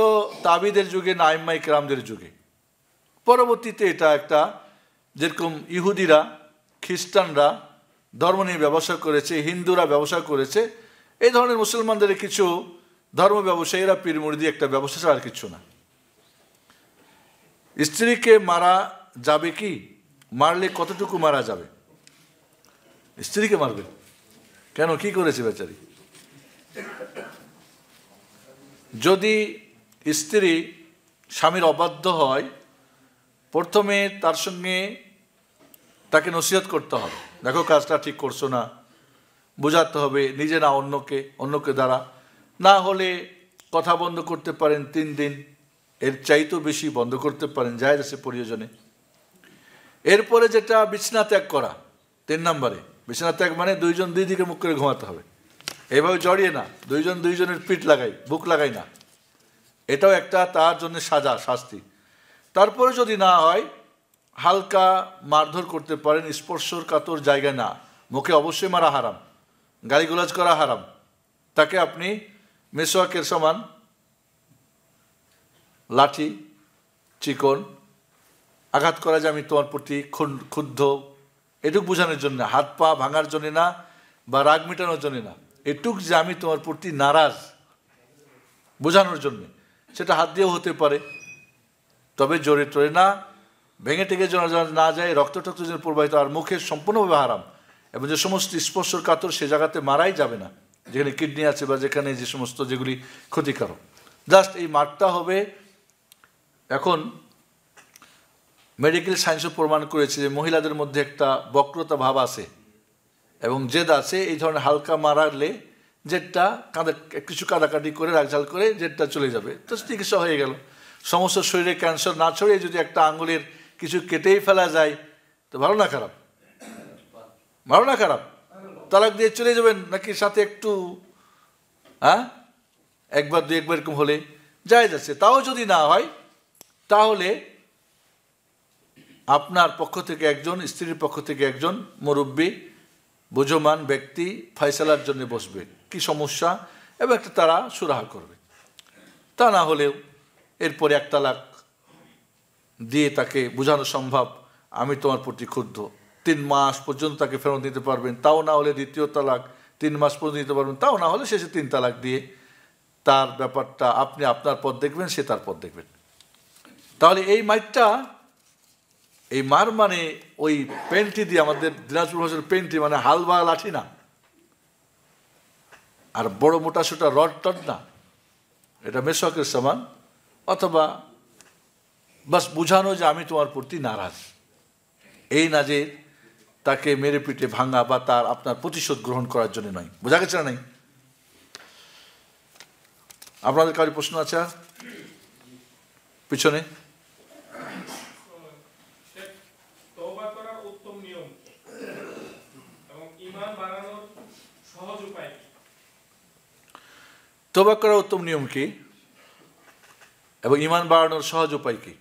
তাবিদের যুগে না আইম্মা ইকরামদের যুগে পরবর্তীতে এটা একটা যেরকম ইহুদিরা খ্রিস্টানরা ধর্ম নিয়ে ব্যবসা করেছে হিন্দুরা ব্যবসা করেছে এই ধরনের মুসলমানদের কিছু ধর্ম ব্যবসায়ীরা পীর মুরদি একটা ব্যবসা ছাড়া আর কিছু না স্ত্রীকে মারা যাবে কি মারলে কতটুকু মারা যাবে স্ত্রীকে মারবে কেন কি করেছে বেচারি যদি স্ত্রী স্বামীর অবাধ্য হয় প্রথমে তার সঙ্গে তাকে নসিহত করতে হবে দেখো কাজটা ঠিক করছো না বোঝাতে হবে নিজে না অন্যকে অন্যকে দ্বারা না হলে কথা বন্ধ করতে পারেন তিন দিন এর চাইতেও বেশি বন্ধ করতে পারেন যায় আছে প্রয়োজনে এরপরে যেটা বিছনা ত্যাগ করা তিন নম্বরে বিছনা ত্যাগ মানে দুইজন দুই দিকে মুখ করে ঘুমাতে হবে এভাবে জড়িয়ে না দুইজন দুইজনের পিঠ লাগাই বুক লাগাই না এটাও একটা তার জন্য সাজা শাস্তি তারপরে যদি না হয় হালকা মারধর করতে পারেন স্পর্শর কাতর জায়গায় না মুখে অবশ্যই মারা হারাম গালিগুলাজ করা হারাম তাকে আপনি মেসোয়াকের সমান লাঠি চিকন আঘাত করা যে আমি তোমার প্রতি ক্ষুদ্ধ এটুক বোঝানোর জন্য হাত পা ভাঙার জন্য না বা রাগ মেটানোর জন্য না এটুক যে আমি তোমার প্রতি নারাজ বোঝানোর জন্যে সেটা হাত দিয়েও হতে পারে তবে জোরে টোরে না ভেঙে টেঙে যেন না যায় রক্ত টক্ত যেন প্রবাহিত আর মুখে সম্পূর্ণভাবে হারাম এবং যে সমস্ত স্পর্শর কাতর সে জায়গাতে মারাই যাবে না যেখানে কিডনি আছে বা যেখানে যে সমস্ত যেগুলি ক্ষতিকারক জাস্ট এই মাঠটা হবে এখন মেডিকেল সায়েন্সও প্রমাণ করেছে যে মহিলাদের মধ্যে একটা বক্রতা ভাব আছে এবং জেদ আছে এই ধরনের হালকা মারালে জেটটা কাঁদা কিছু কাঁদাকাটি করে রাখঝাল করে জেটটা চলে যাবে তো চিকিৎসা হয়ে গেল সমস্ত শরীরে ক্যান্সার না ছড়িয়ে যদি একটা আঙুলের কিছু কেটেই ফেলা যায় তো ভালো না খারাপ ভালো না খারাপ তালাক দিয়ে চলে যাবেন নাকি সাথে একটু হ্যাঁ একবার দু একবার এরকম হলে যায় যাচ্ছে তাও যদি না হয় তাহলে আপনার পক্ষ থেকে একজন স্ত্রীর পক্ষ থেকে একজন মুরব্বী বুঝমান ব্যক্তি ফয়সালার জন্য বসবে কি সমস্যা এবং একটা তারা সুরাহা করবে তা না হলেও এরপরে এক তালাক দিয়ে তাকে বোঝানো সম্ভব আমি তোমার প্রতি ক্ষুব্ধ তিন মাস পর্যন্ত তাকে ফেরত দিতে পারবেন তাও না হলে দ্বিতীয় তালাক তিন মাস পর্যন্ত দিতে পারবেন তাও না হলে শেষে তিন তালাক দিয়ে তার ব্যাপারটা আপনি আপনার পথ দেখবেন সে তার পথ দেখবেন তাহলে এই মাইটটা এই মার মানে ওই পেন্টি দিয়ে আমাদের দিনাজপুর ভাষার পেন্টি মানে হাল বা লাঠি না আর বড় মোটা সোটা রড টড না এটা মেশকের সমান অথবা বাস বুঝানো যে আমি তোমার প্রতি নারাজ এই না যে তাকে মেরে পিটে ভাঙা বা তার আপনার প্রতিশোধ গ্রহণ করার জন্য নয় বোঝা গেছে না নাই আপনাদের কারো প্রশ্ন আছে পিছনে তোবা করার উত্তম নিয়ম কি এবং ইমান বাড়ানোর সহজ উপায় কি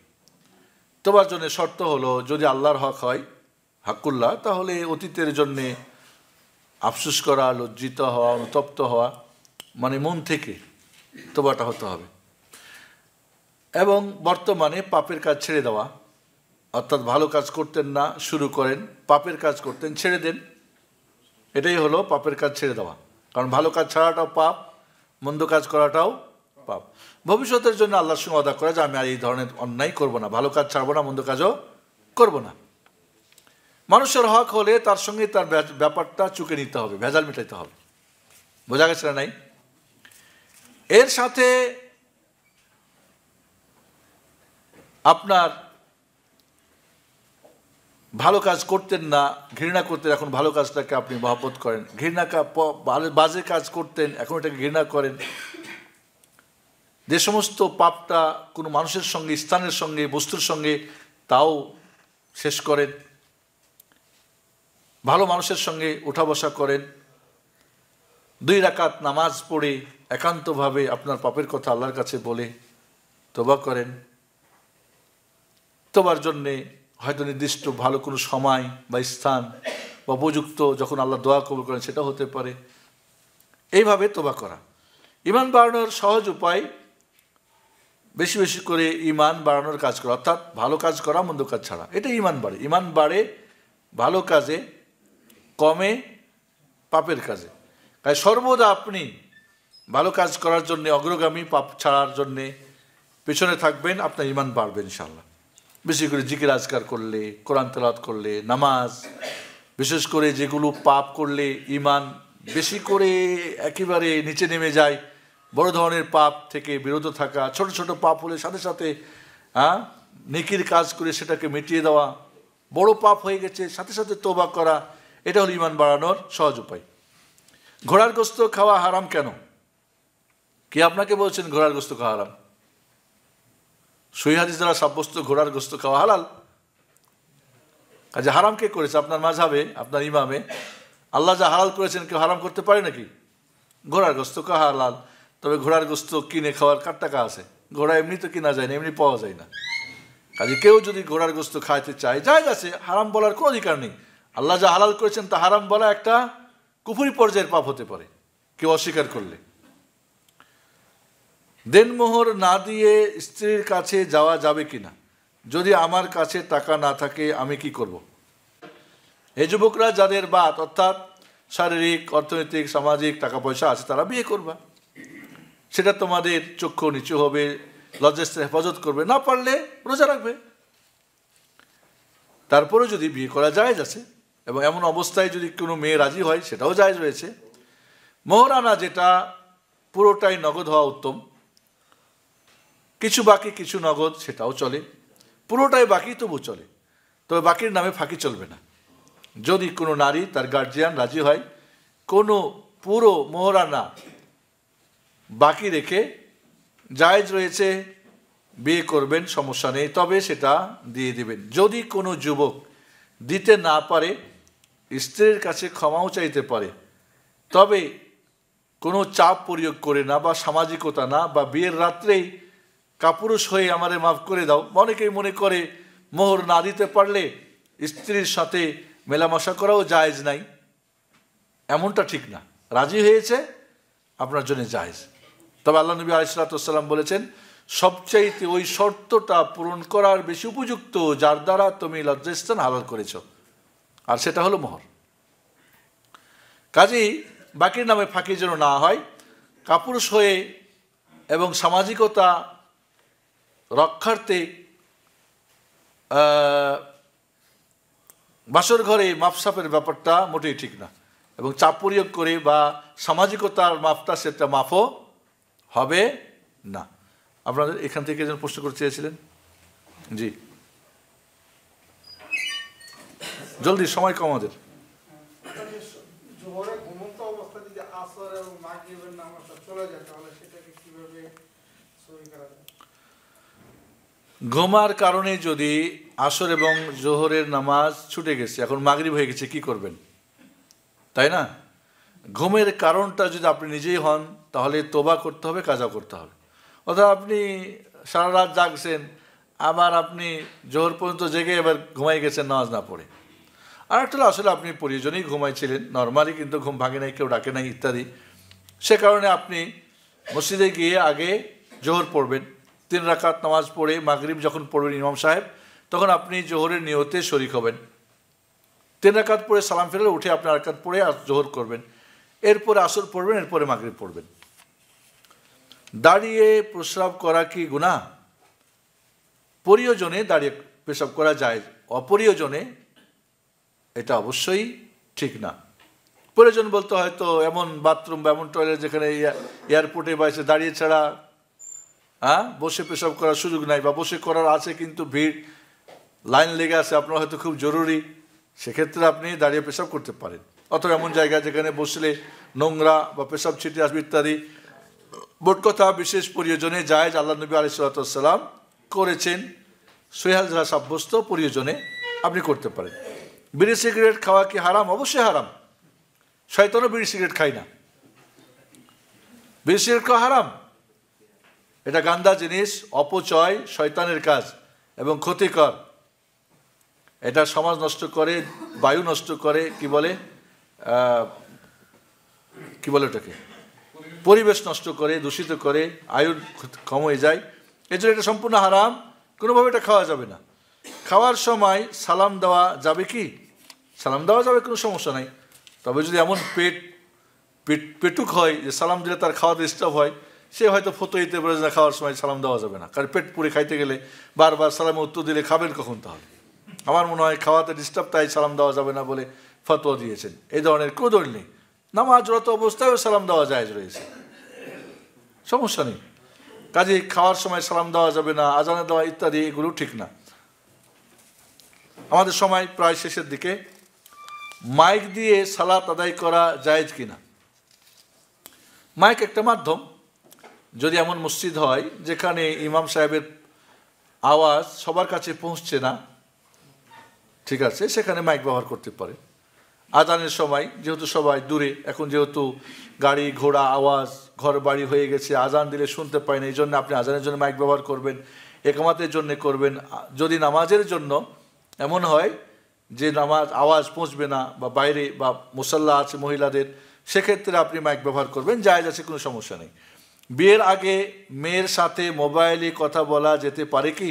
তোবার জন্য শর্ত হলো যদি আল্লাহর হক হয় হাকুল্লাহ তাহলে অতীতের জন্যে আফসুস করা লজ্জিত হওয়া অনুতপ্ত হওয়া মানে মন থেকে তোবাটা হতে হবে এবং বর্তমানে পাপের কাজ ছেড়ে দেওয়া অর্থাৎ ভালো কাজ করতেন না শুরু করেন পাপের কাজ করতেন ছেড়ে দেন এটাই হলো পাপের কাজ ছেড়ে দেওয়া কারণ ভালো কাজ ছাড়াটাও পাপ মন্দ কাজ করাটাও পাপ ভবিষ্যতের জন্য আল্লাহর সঙ্গে অদা করা যে আমি আর এই ধরনের অন্যায় করব না ভালো কাজ ছাড়বো না মন্দ কাজও করব না মানুষের হক হলে তার সঙ্গে তার ব্যাপারটা চুকে নিতে হবে ভেজাল মেটাইতে হবে বোঝা গেছে না নাই এর সাথে আপনার ভালো কাজ করতেন না ঘৃণা করতেন এখন ভালো কাজটাকে আপনি মহাব্বত করেন ঘৃণা বাজে কাজ করতেন এখন এটাকে ঘৃণা করেন যে সমস্ত পাপটা কোনো মানুষের সঙ্গে স্থানের সঙ্গে বস্তুর সঙ্গে তাও শেষ করেন ভালো মানুষের সঙ্গে উঠা বসা করেন দুই রাকাত নামাজ পড়ে একান্তভাবে আপনার পাপের কথা আল্লাহর কাছে বলে তোবা করেন তোবার জন্যে হয়তো নির্দিষ্ট ভালো কোনো সময় বা স্থান বা উপযুক্ত যখন আল্লাহ দোয়া কবুল করেন সেটা হতে পারে এইভাবে তোবা করা ইমান বাড়ানোর সহজ উপায় বেশি বেশি করে ইমান বাড়ানোর কাজ করা অর্থাৎ ভালো কাজ করা মন্দ কাজ ছাড়া এটা ইমান বাড়ে ইমান বাড়ে ভালো কাজে কমে পাপের কাজে তাই সর্বদা আপনি ভালো কাজ করার জন্যে অগ্রগামী পাপ ছাড়ার জন্যে পেছনে থাকবেন আপনার ইমান বাড়বে ইনশাল্লাহ বেশি করে জিকির আজকার করলে কোরআন তলাত করলে নামাজ বিশেষ করে যেগুলো পাপ করলে ইমান বেশি করে একেবারে নিচে নেমে যায় বড় ধরনের পাপ থেকে বিরত থাকা ছোট ছোট পাপ হলে সাথে সাথে হ্যাঁ নিকির কাজ করে সেটাকে মিটিয়ে দেওয়া বড় পাপ হয়ে গেছে সাথে সাথে তোবা করা এটা হলো ইমান বাড়ানোর সহজ উপায় ঘোড়ার গোস্ত খাওয়া হারাম কেন কি আপনাকে বলছেন ঘোড়ার গোস্ত খাওয়া হারাম হাদিস দ্বারা সাব্যস্ত ঘোড়ার গোস্ত খাওয়া হালাল কাজে হারাম কে করেছে আপনার মাঝাবে আপনার ইমামে আল্লাহ যা হালাল করেছেন কেউ হারাম করতে পারে নাকি ঘোড়ার গোস্ত খাওয়া হালাল তবে ঘোড়ার গোস্ত কিনে খাওয়ার কার টাকা আছে ঘোড়া এমনি তো কিনা যায় না এমনি পাওয়া যায় না কাজে কেউ যদি ঘোড়ার গোস্ত খাইতে চায় যায় আছে হারাম বলার কোনো অধিকার নেই আল্লাহ যা হালাল করেছেন তা হারাম বলা একটা কুফুরি পর্যায়ের পাপ হতে পারে কেউ অস্বীকার করলে দেনমোহর না দিয়ে স্ত্রীর কাছে যাওয়া যাবে কি না যদি আমার কাছে টাকা না থাকে আমি কি করব। এই যুবকরা যাদের বাদ অর্থাৎ শারীরিক অর্থনৈতিক সামাজিক টাকা পয়সা আছে তারা বিয়ে করবা সেটা তোমাদের চক্ষু নিচু হবে লজ্জাস্তে হেফাজত করবে না পারলে রোজা রাখবে তারপরে যদি বিয়ে করা যায় আছে এবং এমন অবস্থায় যদি কোনো মেয়ে রাজি হয় সেটাও জায়জ রয়েছে মোহরানা যেটা পুরোটাই নগদ হওয়া উত্তম কিছু বাকি কিছু নগদ সেটাও চলে পুরোটাই বাকি তবু চলে তবে বাকির নামে ফাঁকি চলবে না যদি কোনো নারী তার গার্জিয়ান রাজি হয় কোনো পুরো না বাকি রেখে জায়েজ রয়েছে বিয়ে করবেন সমস্যা নেই তবে সেটা দিয়ে দেবেন যদি কোনো যুবক দিতে না পারে স্ত্রীর কাছে ক্ষমাও চাইতে পারে তবে কোনো চাপ প্রয়োগ করে না বা সামাজিকতা না বা বিয়ের রাত্রেই কাপুরুষ হয়ে আমারে মাফ করে দাও অনেকেই মনে করে মোহর না দিতে পারলে স্ত্রীর সাথে মেলামশা করাও জায়জ নাই এমনটা ঠিক না রাজি হয়েছে আপনার জন্য জায়েজ তবে আল্লাহ নবী আলিসাল্লাম বলেছেন সবচাইতে ওই শর্তটা পূরণ করার বেশি উপযুক্ত যার দ্বারা তুমি লজ্জাস্থান হালাল করেছ আর সেটা হলো মোহর কাজেই বাকির নামে ফাঁকি যেন না হয় কাপুরুষ হয়ে এবং সামাজিকতা রক্ষার্থে বাসর ঘরে মাপসাপের ব্যাপারটা মোটেই ঠিক না এবং চাপ প্রয়োগ করে বা সামাজিকতার মাপটা সেটা মাফও হবে না আপনাদের এখান থেকে যেন প্রশ্ন করতে চেয়েছিলেন জি জলদি সময় কম আমাদের ঘুমার কারণে যদি আসর এবং জোহরের নামাজ ছুটে গেছে এখন মাগরিব হয়ে গেছে কি করবেন তাই না ঘুমের কারণটা যদি আপনি নিজেই হন তাহলে তোবা করতে হবে কাজা করতে হবে অর্থাৎ আপনি সারা রাত জাগছেন আবার আপনি জোহর পর্যন্ত জেগে এবার ঘুমাই গেছেন নামাজ না পড়ে আরেকটা আসলে আপনি প্রয়োজনেই ঘুমাইছিলেন নর্মালি কিন্তু ঘুম ভাঙে নাই কেউ ডাকে নাই ইত্যাদি সে কারণে আপনি মসজিদে গিয়ে আগে জোহর পড়বেন তিন রাকাত নামাজ পড়ে মাগরিব যখন পড়বেন ইমাম সাহেব তখন আপনি জোহরের নিয়তে শরিক হবেন তিন রাকাত পড়ে সালাম ফেরালে উঠে আপনার আরকাত পড়ে জোহর করবেন এরপরে আসর পড়বেন এরপরে মাগরিব পড়বেন দাঁড়িয়ে প্রস্রাব করা কি গুণা পরিয়োজনে দাঁড়িয়ে পেশাব করা যায় অপরিয়োজনে এটা অবশ্যই ঠিক না প্রয়োজন বলতে হয়তো এমন বাথরুম বা এমন টয়লেট যেখানে এয়ারপোর্টে বা দাঁড়িয়ে ছাড়া হ্যাঁ বসে পেশাব করার সুযোগ নাই বা বসে করার আছে কিন্তু ভিড় লাইন লেগে আছে আপনার হয়তো খুব জরুরি সেক্ষেত্রে আপনি দাঁড়িয়ে পেশাব করতে পারেন অথবা এমন জায়গা যেখানে বসলে নোংরা বা পেশাব ছিটে আসবে ইত্যাদি বোট কথা বিশেষ প্রয়োজনে জায়জ আল্লাহ নবী আলিসাল্লাম করেছেন সোহেল জাহা সাব্যস্ত প্রয়োজনে আপনি করতে পারেন বিড়ি সিগারেট খাওয়া কি হারাম অবশ্যই হারাম শয়তনও বিড়ি সিগারেট খাই না বিড়ি সিগারেট খাওয়া হারাম এটা গান্দা জিনিস অপচয় শয়তানের কাজ এবং ক্ষতিকর এটা সমাজ নষ্ট করে বায়ু নষ্ট করে কি বলে কি বলে ওটাকে পরিবেশ নষ্ট করে দূষিত করে আয়ুর কম হয়ে যায় এজন্য এটা সম্পূর্ণ হারাম কোনোভাবে এটা খাওয়া যাবে না খাওয়ার সময় সালাম দেওয়া যাবে কি সালাম দেওয়া যাবে কোনো সমস্যা নাই তবে যদি এমন পেট পেট পেটুক হয় যে সালাম দিলে তার খাওয়া ডিস্টার্ব হয় সে হয়তো ফতো দিতে পারে না খাওয়ার সময় সালাম দেওয়া যাবে না কারণ পেট পুরে খাইতে গেলে বারবার সালামে উত্তর দিলে খাবেন কখন তাহলে আমার মনে হয় খাওয়াতে ডিস্টার্ব তাই সালাম দেওয়া যাবে না বলে ফতোয়া দিয়েছেন এই ধরনের কেউ দল নেই নামাজরত অবস্থায়ও সালাম দেওয়া যায় রয়েছে সমস্যা নেই কাজে খাওয়ার সময় সালাম দেওয়া যাবে না আজানা দেওয়া ইত্যাদি এগুলো ঠিক না আমাদের সময় প্রায় শেষের দিকে মাইক দিয়ে সালাত আদায় করা জায়েজ কিনা মাইক একটা মাধ্যম যদি এমন মসজিদ হয় যেখানে ইমাম সাহেবের আওয়াজ সবার কাছে পৌঁছছে না ঠিক আছে সেখানে মাইক ব্যবহার করতে পারে আদানের সময় যেহেতু সবাই দূরে এখন যেহেতু গাড়ি ঘোড়া আওয়াজ ঘর বাড়ি হয়ে গেছে আজান দিলে শুনতে পায় না এই জন্য আপনি আজানের জন্য মাইক ব্যবহার করবেন একমাতের জন্য করবেন যদি নামাজের জন্য এমন হয় যে নামাজ আওয়াজ পৌঁছবে না বা বাইরে বা মুসাল্লা আছে মহিলাদের সেক্ষেত্রে আপনি মাইক ব্যবহার করবেন যায় আছে কোনো সমস্যা নেই বিয়ের আগে মেয়ের সাথে মোবাইলে কথা বলা যেতে পারে কি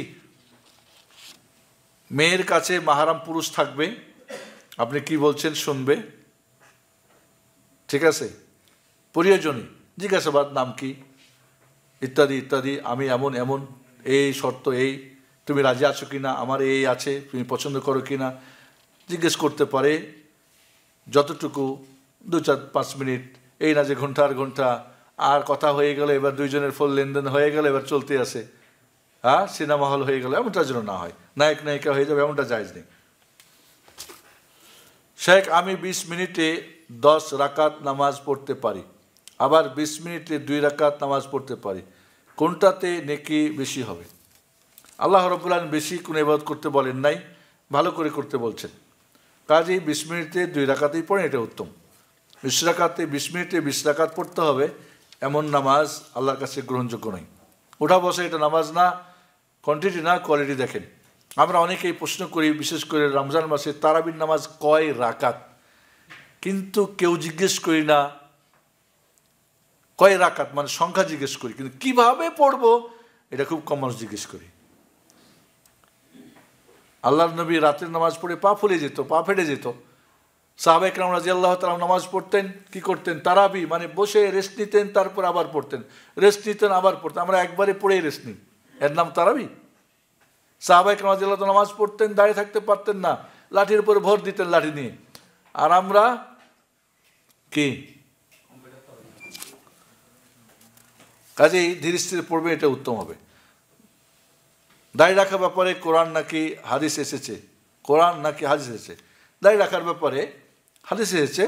মেয়ের কাছে মাহারাম পুরুষ থাকবে আপনি কি বলছেন শুনবে ঠিক আছে প্রিয়জনী জিজ্ঞাসাবাদ নাম কি ইত্যাদি ইত্যাদি আমি এমন এমন এই শর্ত এই তুমি রাজি আছো কি না আমার এই আছে তুমি পছন্দ করো কি না জিজ্ঞেস করতে পারে যতটুকু দু চার পাঁচ মিনিট এই না যে ঘন্টার ঘন্টা আর কথা হয়ে গেল এবার দুইজনের ফোন লেনদেন হয়ে গেল এবার চলতে আসে হ্যাঁ সিনেমা হল হয়ে গেল এমনটা যেন না হয় নায়ক নায়িকা হয়ে যাবে এমনটা যাইজ নেই শেখ আমি ২০ মিনিটে দশ রাকাত নামাজ পড়তে পারি আবার ২০ মিনিটে দুই রাকাত নামাজ পড়তে পারি কোনটাতে নেকি বেশি হবে আল্লাহ রবুল্লান বেশি কোনো এবাদ করতে বলেন নাই ভালো করে করতে বলছেন কাজেই বিশ মিনিটে দুই রাকাতেই পড়ে এটা উত্তম বিশ রাকাতে বিশ মিনিটে বিশ রাকাত পড়তে হবে এমন নামাজ আল্লাহর কাছে গ্রহণযোগ্য নয় ওঠা বসে এটা নামাজ না কোয়ান্টিটি না কোয়ালিটি দেখেন আমরা অনেকেই প্রশ্ন করি বিশেষ করে রমজান মাসে তারাবির নামাজ কয় রাকাত কিন্তু কেউ জিজ্ঞেস করি না কয় রাকাত মানে সংখ্যা জিজ্ঞেস করি কিন্তু কিভাবে পড়ব এটা খুব কম মানুষ জিজ্ঞেস করি আল্লাহ নবী রাতের নামাজ পড়ে পা ফুলে যেত পা ফেটে যেত সাহাবেকরাম রাজি আল্লাহ তালাম নামাজ পড়তেন কি করতেন তারাবি মানে বসে রেস্ট নিতেন তারপর আবার পড়তেন রেস্ট নিতেন আবার পড়তেন আমরা একবারে পড়েই রেস্ট নিই এর নাম তারাবি সাহাবাইকরাম রাজি আল্লাহ নামাজ পড়তেন দাঁড়িয়ে থাকতে পারতেন না লাঠির উপরে ভর দিতেন লাঠি নিয়ে আর আমরা কি কাজেই ধীরে স্থির পড়বে এটা উত্তম হবে দাঁড়িয়ে রাখার ব্যাপারে কোরআন নাকি হাদিস এসেছে কোরআন নাকি হাদিস এসেছে দাঁড়িয়ে রাখার ব্যাপারে হাদিসে এসেছে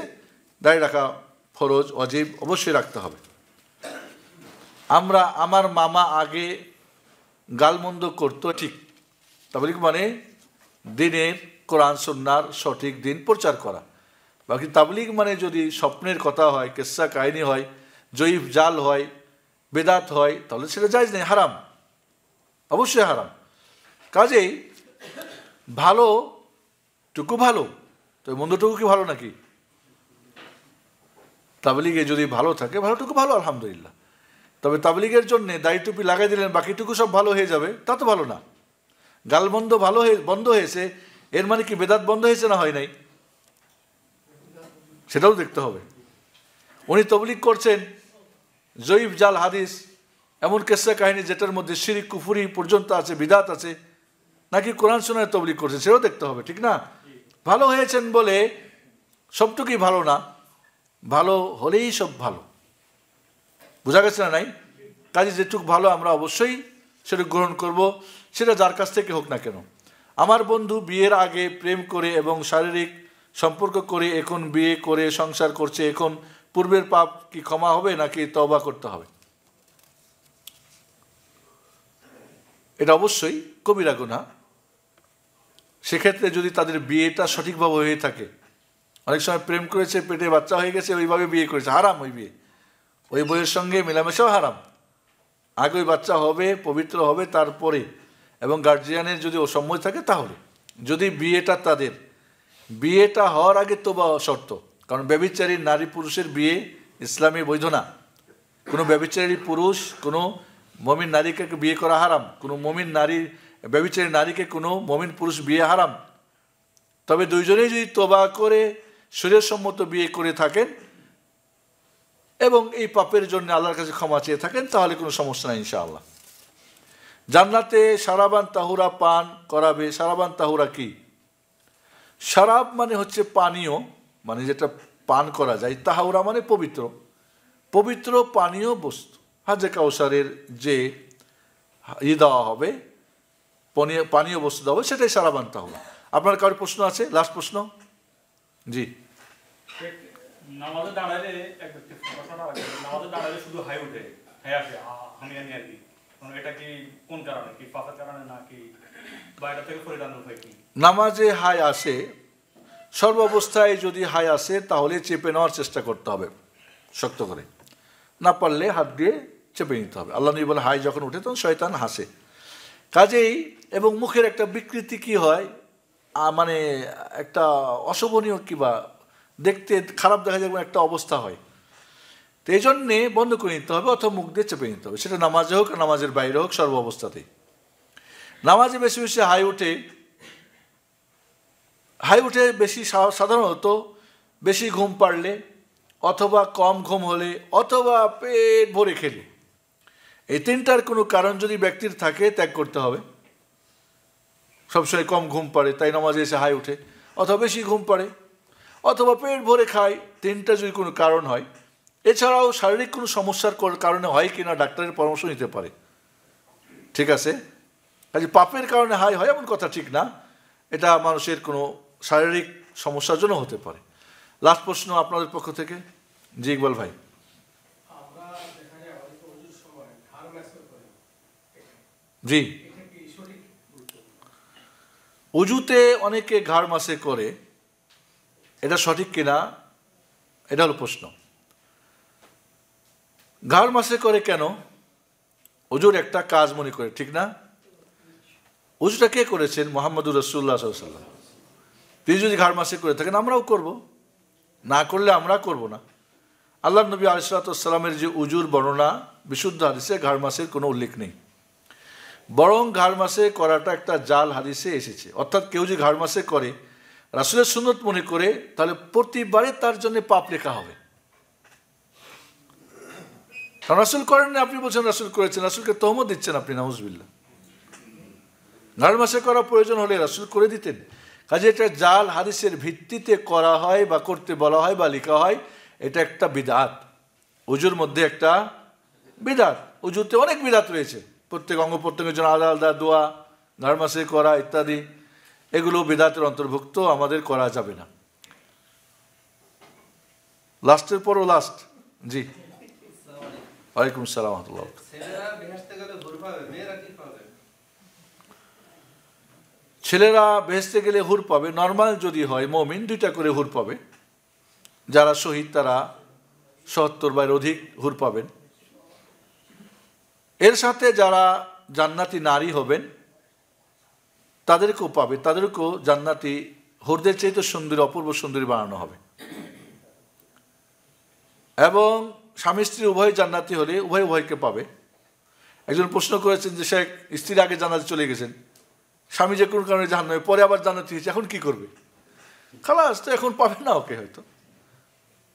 দাড়ি রাখা ফরজ অজীব অবশ্যই রাখতে হবে আমরা আমার মামা আগে গালমন্দ করতো ঠিক তাবলিক মানে দিনের কোরআন সন্ন্যার সঠিক দিন প্রচার করা বাকি তাবলিগ মানে যদি স্বপ্নের কথা হয় কেসা কাহিনী হয় জৈব জাল হয় বেদাত হয় তাহলে সেটা যাইজ নেই হারাম অবশ্যই হারাম কাজেই ভালো টুকু ভালো তো মন্দটুকু কি ভালো নাকি তাবলিগে যদি ভালো থাকে ভালোটুকু ভালো আলহামদুলিল্লাহ তবে তাবলিগের জন্য দায়িত্বপি লাগাই দিলেন বাকিটুকু সব ভালো হয়ে যাবে তা তো ভালো না গালবন্ধ ভালো হয়ে বন্ধ হয়েছে এর মানে কি বেদাত বন্ধ হয়েছে না হয় নাই সেটাও দেখতে হবে উনি তবলিগ করছেন জৈব জাল হাদিস এমন কেসা কাহিনী যেটার মধ্যে সিরি কুফুরি পর্যন্ত আছে বিদাত আছে নাকি কোরআন সোনায় তবলিগ করছে সেটাও দেখতে হবে ঠিক না ভালো হয়েছেন বলে সবটুকুই ভালো না ভালো হলেই সব ভালো বোঝা গেছে না নাই কাজে যেটুকু ভালো আমরা অবশ্যই সেটা গ্রহণ করব সেটা যার কাছ থেকে হোক না কেন আমার বন্ধু বিয়ের আগে প্রেম করে এবং শারীরিক সম্পর্ক করে এখন বিয়ে করে সংসার করছে এখন পূর্বের পাপ কি ক্ষমা হবে নাকি তবা করতে হবে এটা অবশ্যই কবিরা গুণা সেক্ষেত্রে যদি তাদের বিয়েটা সঠিকভাবে হয়ে থাকে অনেক সময় প্রেম করেছে পেটে বাচ্চা হয়ে গেছে ওইভাবে বিয়ে করেছে হারাম ওই বিয়ে ওই বইয়ের সঙ্গে মেলামেশাও হারাম আগে ওই বাচ্চা হবে পবিত্র হবে তারপরে এবং গার্জিয়ানের যদি অসম্মতি থাকে তাহলে যদি বিয়েটা তাদের বিয়েটা হওয়ার আগে তো বা শর্ত কারণ ব্যবিচারী নারী পুরুষের বিয়ে ইসলামী বৈধ না কোনো ব্যবিচারী পুরুষ কোনো মমিন নারীকে বিয়ে করা হারাম কোনো মমিন নারীর ব্যবিচারী নারীকে কোনো মমিন পুরুষ বিয়ে হারাম তবে দুইজনেই যদি তবা করে সম্মত বিয়ে করে থাকেন এবং এই পাপের জন্য আল্লাহর কাছে ক্ষমা চেয়ে থাকেন তাহলে কোনো সমস্যা নাই ইনশাআল্লাহ জান্নাতে সারাবান তাহুরা পান করাবে সারাবান তাহুরা কি সারাব মানে হচ্ছে পানীয় মানে যেটা পান করা যায় তাহাউরা মানে পবিত্র পবিত্র পানীয় বস্তু হাজে কাউসারের যে ই দেওয়া হবে পানীয় পানীয় বস্তু দেওয়া হবে সেটাই সারা মানতে হবে আপনার কারোর প্রশ্ন আছে লাস্ট প্রশ্ন জি নামাজে হাই আসে সর্ব অবস্থায় নামাজে হাই আসে সর্বাবস্থায় যদি হাই আসে তাহলে চেপে নেওয়ার চেষ্টা করতে হবে শক্ত করে না পারলে হাত দিয়ে চেপে নিতে হবে আল্লাহ নবী বলে হাই যখন উঠে তখন শয়তান হাসে কাজেই এবং মুখের একটা বিকৃতি কি হয় মানে একটা অশোভনীয় কিবা দেখতে খারাপ দেখা যায় একটা অবস্থা হয় তো এই জন্যে বন্ধ করে নিতে হবে অথবা মুখ দিয়ে চেপে নিতে হবে সেটা নামাজে হোক নামাজের বাইরে হোক সর্ব অবস্থাতেই নামাজে বেশি বেশি হাই উঠে হাই উঠে বেশি সাধারণত বেশি ঘুম পারলে অথবা কম ঘুম হলে অথবা পেট ভরে খেলে এই তিনটার কোনো কারণ যদি ব্যক্তির থাকে ত্যাগ করতে হবে সবসময় কম ঘুম পারে তাই নামাজে এসে হাই উঠে অথবা বেশি ঘুম পারে অথবা পেট ভরে খায় তিনটা যদি কোনো কারণ হয় এছাড়াও শারীরিক কোনো সমস্যার কারণে হয় কি না ডাক্তারের পরামর্শ নিতে পারে ঠিক আছে কাজে পাপের কারণে হাই হয় এমন কথা ঠিক না এটা মানুষের কোনো শারীরিক সমস্যার জন্য হতে পারে লাস্ট প্রশ্ন আপনাদের পক্ষ থেকে জি ইকবাল ভাই জি উজুতে অনেকে ঘাড় মাসে করে এটা সঠিক কিনা এটা হলো প্রশ্ন ঘাড় মাসে করে কেন উজুর একটা কাজ মনে করে ঠিক না উজুটা কে করেছেন মোহাম্মদুর রসুল্লাহ সাল্লাম তিনি যদি ঘাড় মাসে করে থাকেন আমরাও করব না করলে আমরা করব না আল্লাহ নবী আলিসাল্লামের যে উজুর বর্ণনা বিশুদ্ধ আদিসে ঘাড় মাসের কোনো উল্লেখ নেই বরং ঘাড় মাসে করাটা একটা জাল হাদিসে এসেছে অর্থাৎ কেউ যে ঘাড় মাসে করে রাসুলের সুন্নত মনে করে তাহলে প্রতিবারে তার জন্য পাপ লেখা হবে কারণ রাসুল করেন না আপনি বলছেন রাসুল করেছেন রাসুলকে তহম দিচ্ছেন আপনি নাউজবিল্লা ঘাড় মাসে করা প্রয়োজন হলে রাসুল করে দিতেন কাজে এটা জাল হাদিসের ভিত্তিতে করা হয় বা করতে বলা হয় বা লেখা হয় এটা একটা বিদাত উজুর মধ্যে একটা বিদাত উজুতে অনেক বিদাত রয়েছে প্রত্যেক অঙ্গ প্রত্যঙ্গের জন্য আলাদা আলাদা দোয়া নার্মাসে করা ইত্যাদি এগুলো বেদাতের অন্তর্ভুক্ত আমাদের করা যাবে না লাস্টের পরও লাস্ট জি ওয়ালাইকুম সালাম রহমতুল্লাহ ছেলেরা বেহেস্তে গেলে হুর পাবে নর্মাল যদি হয় মমিন দুইটা করে হুর পাবে যারা শহীদ তারা সত্তর বাইর অধিক হুর পাবেন এর সাথে যারা জান্নাতি নারী হবেন তাদেরকেও পাবে তাদেরকেও জান্নাতি হরদের চাইতে সুন্দর অপূর্ব সুন্দরী বানানো হবে এবং স্বামী স্ত্রী উভয় জান্নাতি হলে উভয় উভয়কে পাবে একজন প্রশ্ন করেছেন যে সে স্ত্রীর আগে জান্নাতি চলে গেছেন স্বামী যে কোনো কারণে জাহান্ন পরে আবার জান্নাতি হয়েছে এখন কি করবে খালাস তো এখন পাবে না ওকে হয়তো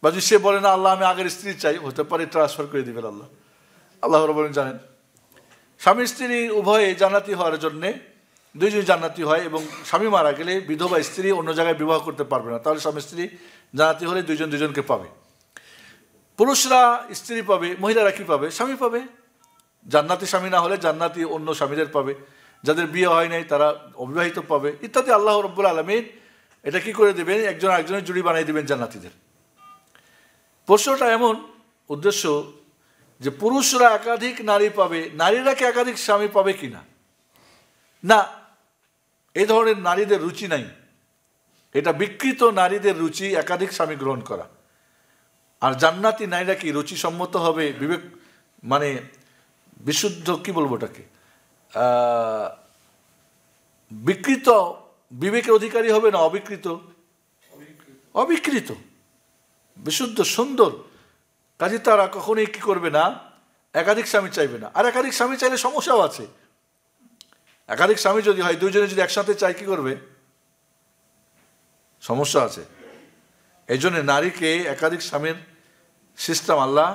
বা যদি সে বলে না আল্লাহ আমি আগের স্ত্রী চাই হতে পারে ট্রান্সফার করে দেবেন আল্লাহ আল্লাহ রবীন্দ্র জানেন স্বামী স্ত্রী উভয়ে জান্নাতি হওয়ার জন্যে দুইজন জান্নাতি হয় এবং স্বামী মারা গেলে বিধবা স্ত্রী অন্য জায়গায় বিবাহ করতে পারবে না তাহলে স্বামী স্ত্রী জানাতি হলে দুইজন দুজনকে পাবে পুরুষরা স্ত্রী পাবে মহিলারা কী পাবে স্বামী পাবে জান্নাতি স্বামী না হলে জান্নাতি অন্য স্বামীদের পাবে যাদের বিয়ে হয় নাই তারা অবিবাহিত পাবে ইত্যাদি আল্লাহ রব্বুল আলমিন এটা কি করে দেবেন একজন আরেকজনের জুড়ি বানিয়ে দেবেন জান্নাতিদের প্রশ্নটা এমন উদ্দেশ্য যে পুরুষরা একাধিক নারী পাবে নারীরা কি একাধিক স্বামী পাবে কি না না এই ধরনের নারীদের রুচি নাই এটা বিকৃত নারীদের রুচি একাধিক স্বামী গ্রহণ করা আর জান্নাতি নারীরা কি রুচিসম্মত হবে বিবেক মানে বিশুদ্ধ কি বলবো ওটাকে বিকৃত বিবেকের অধিকারী হবে না অবিকৃত অবিকৃত বিশুদ্ধ সুন্দর কাজে তারা কখনোই কী করবে না একাধিক স্বামী চাইবে না আর একাধিক স্বামী চাইলে সমস্যাও আছে একাধিক স্বামী যদি হয় দুইজনে যদি একসাথে চাই কী করবে সমস্যা আছে এই জন্যে নারীকে একাধিক স্বামীর সিস্টেম আল্লাহ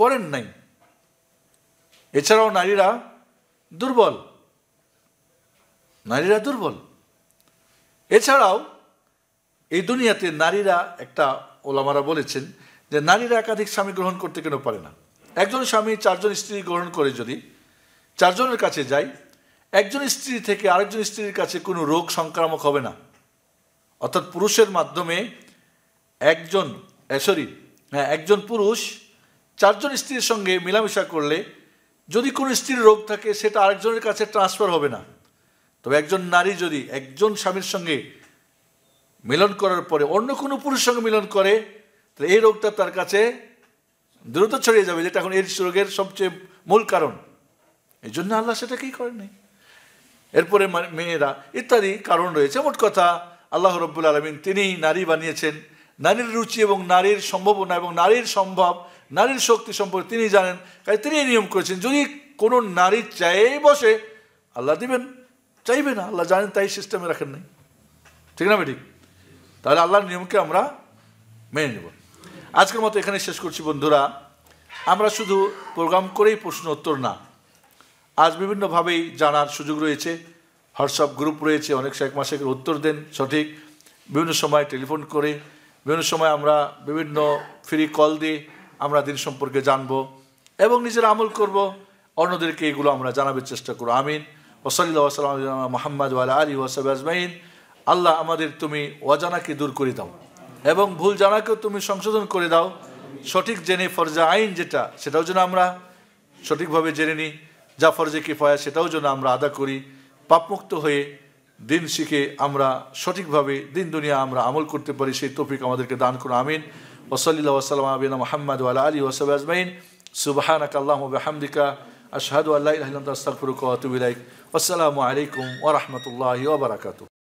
করেন নাই এছাড়াও নারীরা দুর্বল নারীরা দুর্বল এছাড়াও এই দুনিয়াতে নারীরা একটা ওলামারা বলেছেন যে নারীরা একাধিক স্বামী গ্রহণ করতে কেন পারে না একজন স্বামী চারজন স্ত্রী গ্রহণ করে যদি চারজনের কাছে যাই একজন স্ত্রী থেকে আরেকজন স্ত্রীর কাছে কোনো রোগ সংক্রামক হবে না অর্থাৎ পুরুষের মাধ্যমে একজন সরি হ্যাঁ একজন পুরুষ চারজন স্ত্রীর সঙ্গে মেলামেশা করলে যদি কোনো স্ত্রীর রোগ থাকে সেটা আরেকজনের কাছে ট্রান্সফার হবে না তবে একজন নারী যদি একজন স্বামীর সঙ্গে মিলন করার পরে অন্য কোনো পুরুষের সঙ্গে মিলন করে তো এই রোগটা তার কাছে দ্রুত ছড়িয়ে যাবে যেটা এখন এই রোগের সবচেয়ে মূল কারণ এই জন্য আল্লাহ সেটা কি করেনি এরপরে মেয়েরা ইত্যাদি কারণ রয়েছে মোট কথা আল্লাহ রব্বুল আলমিন তিনি নারী বানিয়েছেন নারীর রুচি এবং নারীর সম্ভাবনা এবং নারীর সম্ভব নারীর শক্তি সম্পর্কে তিনি জানেন কাজে তিনি নিয়ম করেছেন যদি কোনো নারী চাই বসে আল্লাহ দিবেন চাইবে না আল্লাহ জানেন তাই সিস্টেমে রাখেন নাই ঠিক না বেটি তাহলে আল্লাহর নিয়মকে আমরা মেনে নেব আজকের মতো এখানে শেষ করছি বন্ধুরা আমরা শুধু প্রোগ্রাম করেই প্রশ্ন উত্তর না আজ বিভিন্নভাবেই জানার সুযোগ রয়েছে হোয়াটসঅ্যাপ গ্রুপ রয়েছে অনেক শেখ মাসে উত্তর দেন সঠিক বিভিন্ন সময় টেলিফোন করে বিভিন্ন সময় আমরা বিভিন্ন ফ্রি কল দিয়ে আমরা দিন সম্পর্কে জানব এবং নিজের আমল করব অন্যদেরকে এগুলো আমরা জানাবের চেষ্টা করব আমিন ওসলিল্লাহ সাল্লাম মোহাম্মদ আলী ওয়াসাব আজমাইন আল্লাহ আমাদের তুমি অজানাকে দূর করে দাও এবং ভুল জানাকেও তুমি সংশোধন করে দাও সঠিক জেনে ফরজা আইন যেটা সেটাও যেন আমরা সঠিকভাবে জেনে নিই যা ফরজে কিফায়া সেটাও যেন আমরা আদা করি পাপমুক্ত হয়ে দিন শিখে আমরা সঠিকভাবে দিন দুনিয়া আমরা আমল করতে পারি সেই তফিক আমাদেরকে দান করুন আমিন ওসলিল্লা ওসালাম আবিন মোহাম্মদ আল্লাহ আলী ওসব আজমাইন সুবাহান আকাল্লাহ হামদিকা আশহাদু আল্লাহ আসসালামু আলাইকুম ওরহমতুল্লাহ ওবরাকাতু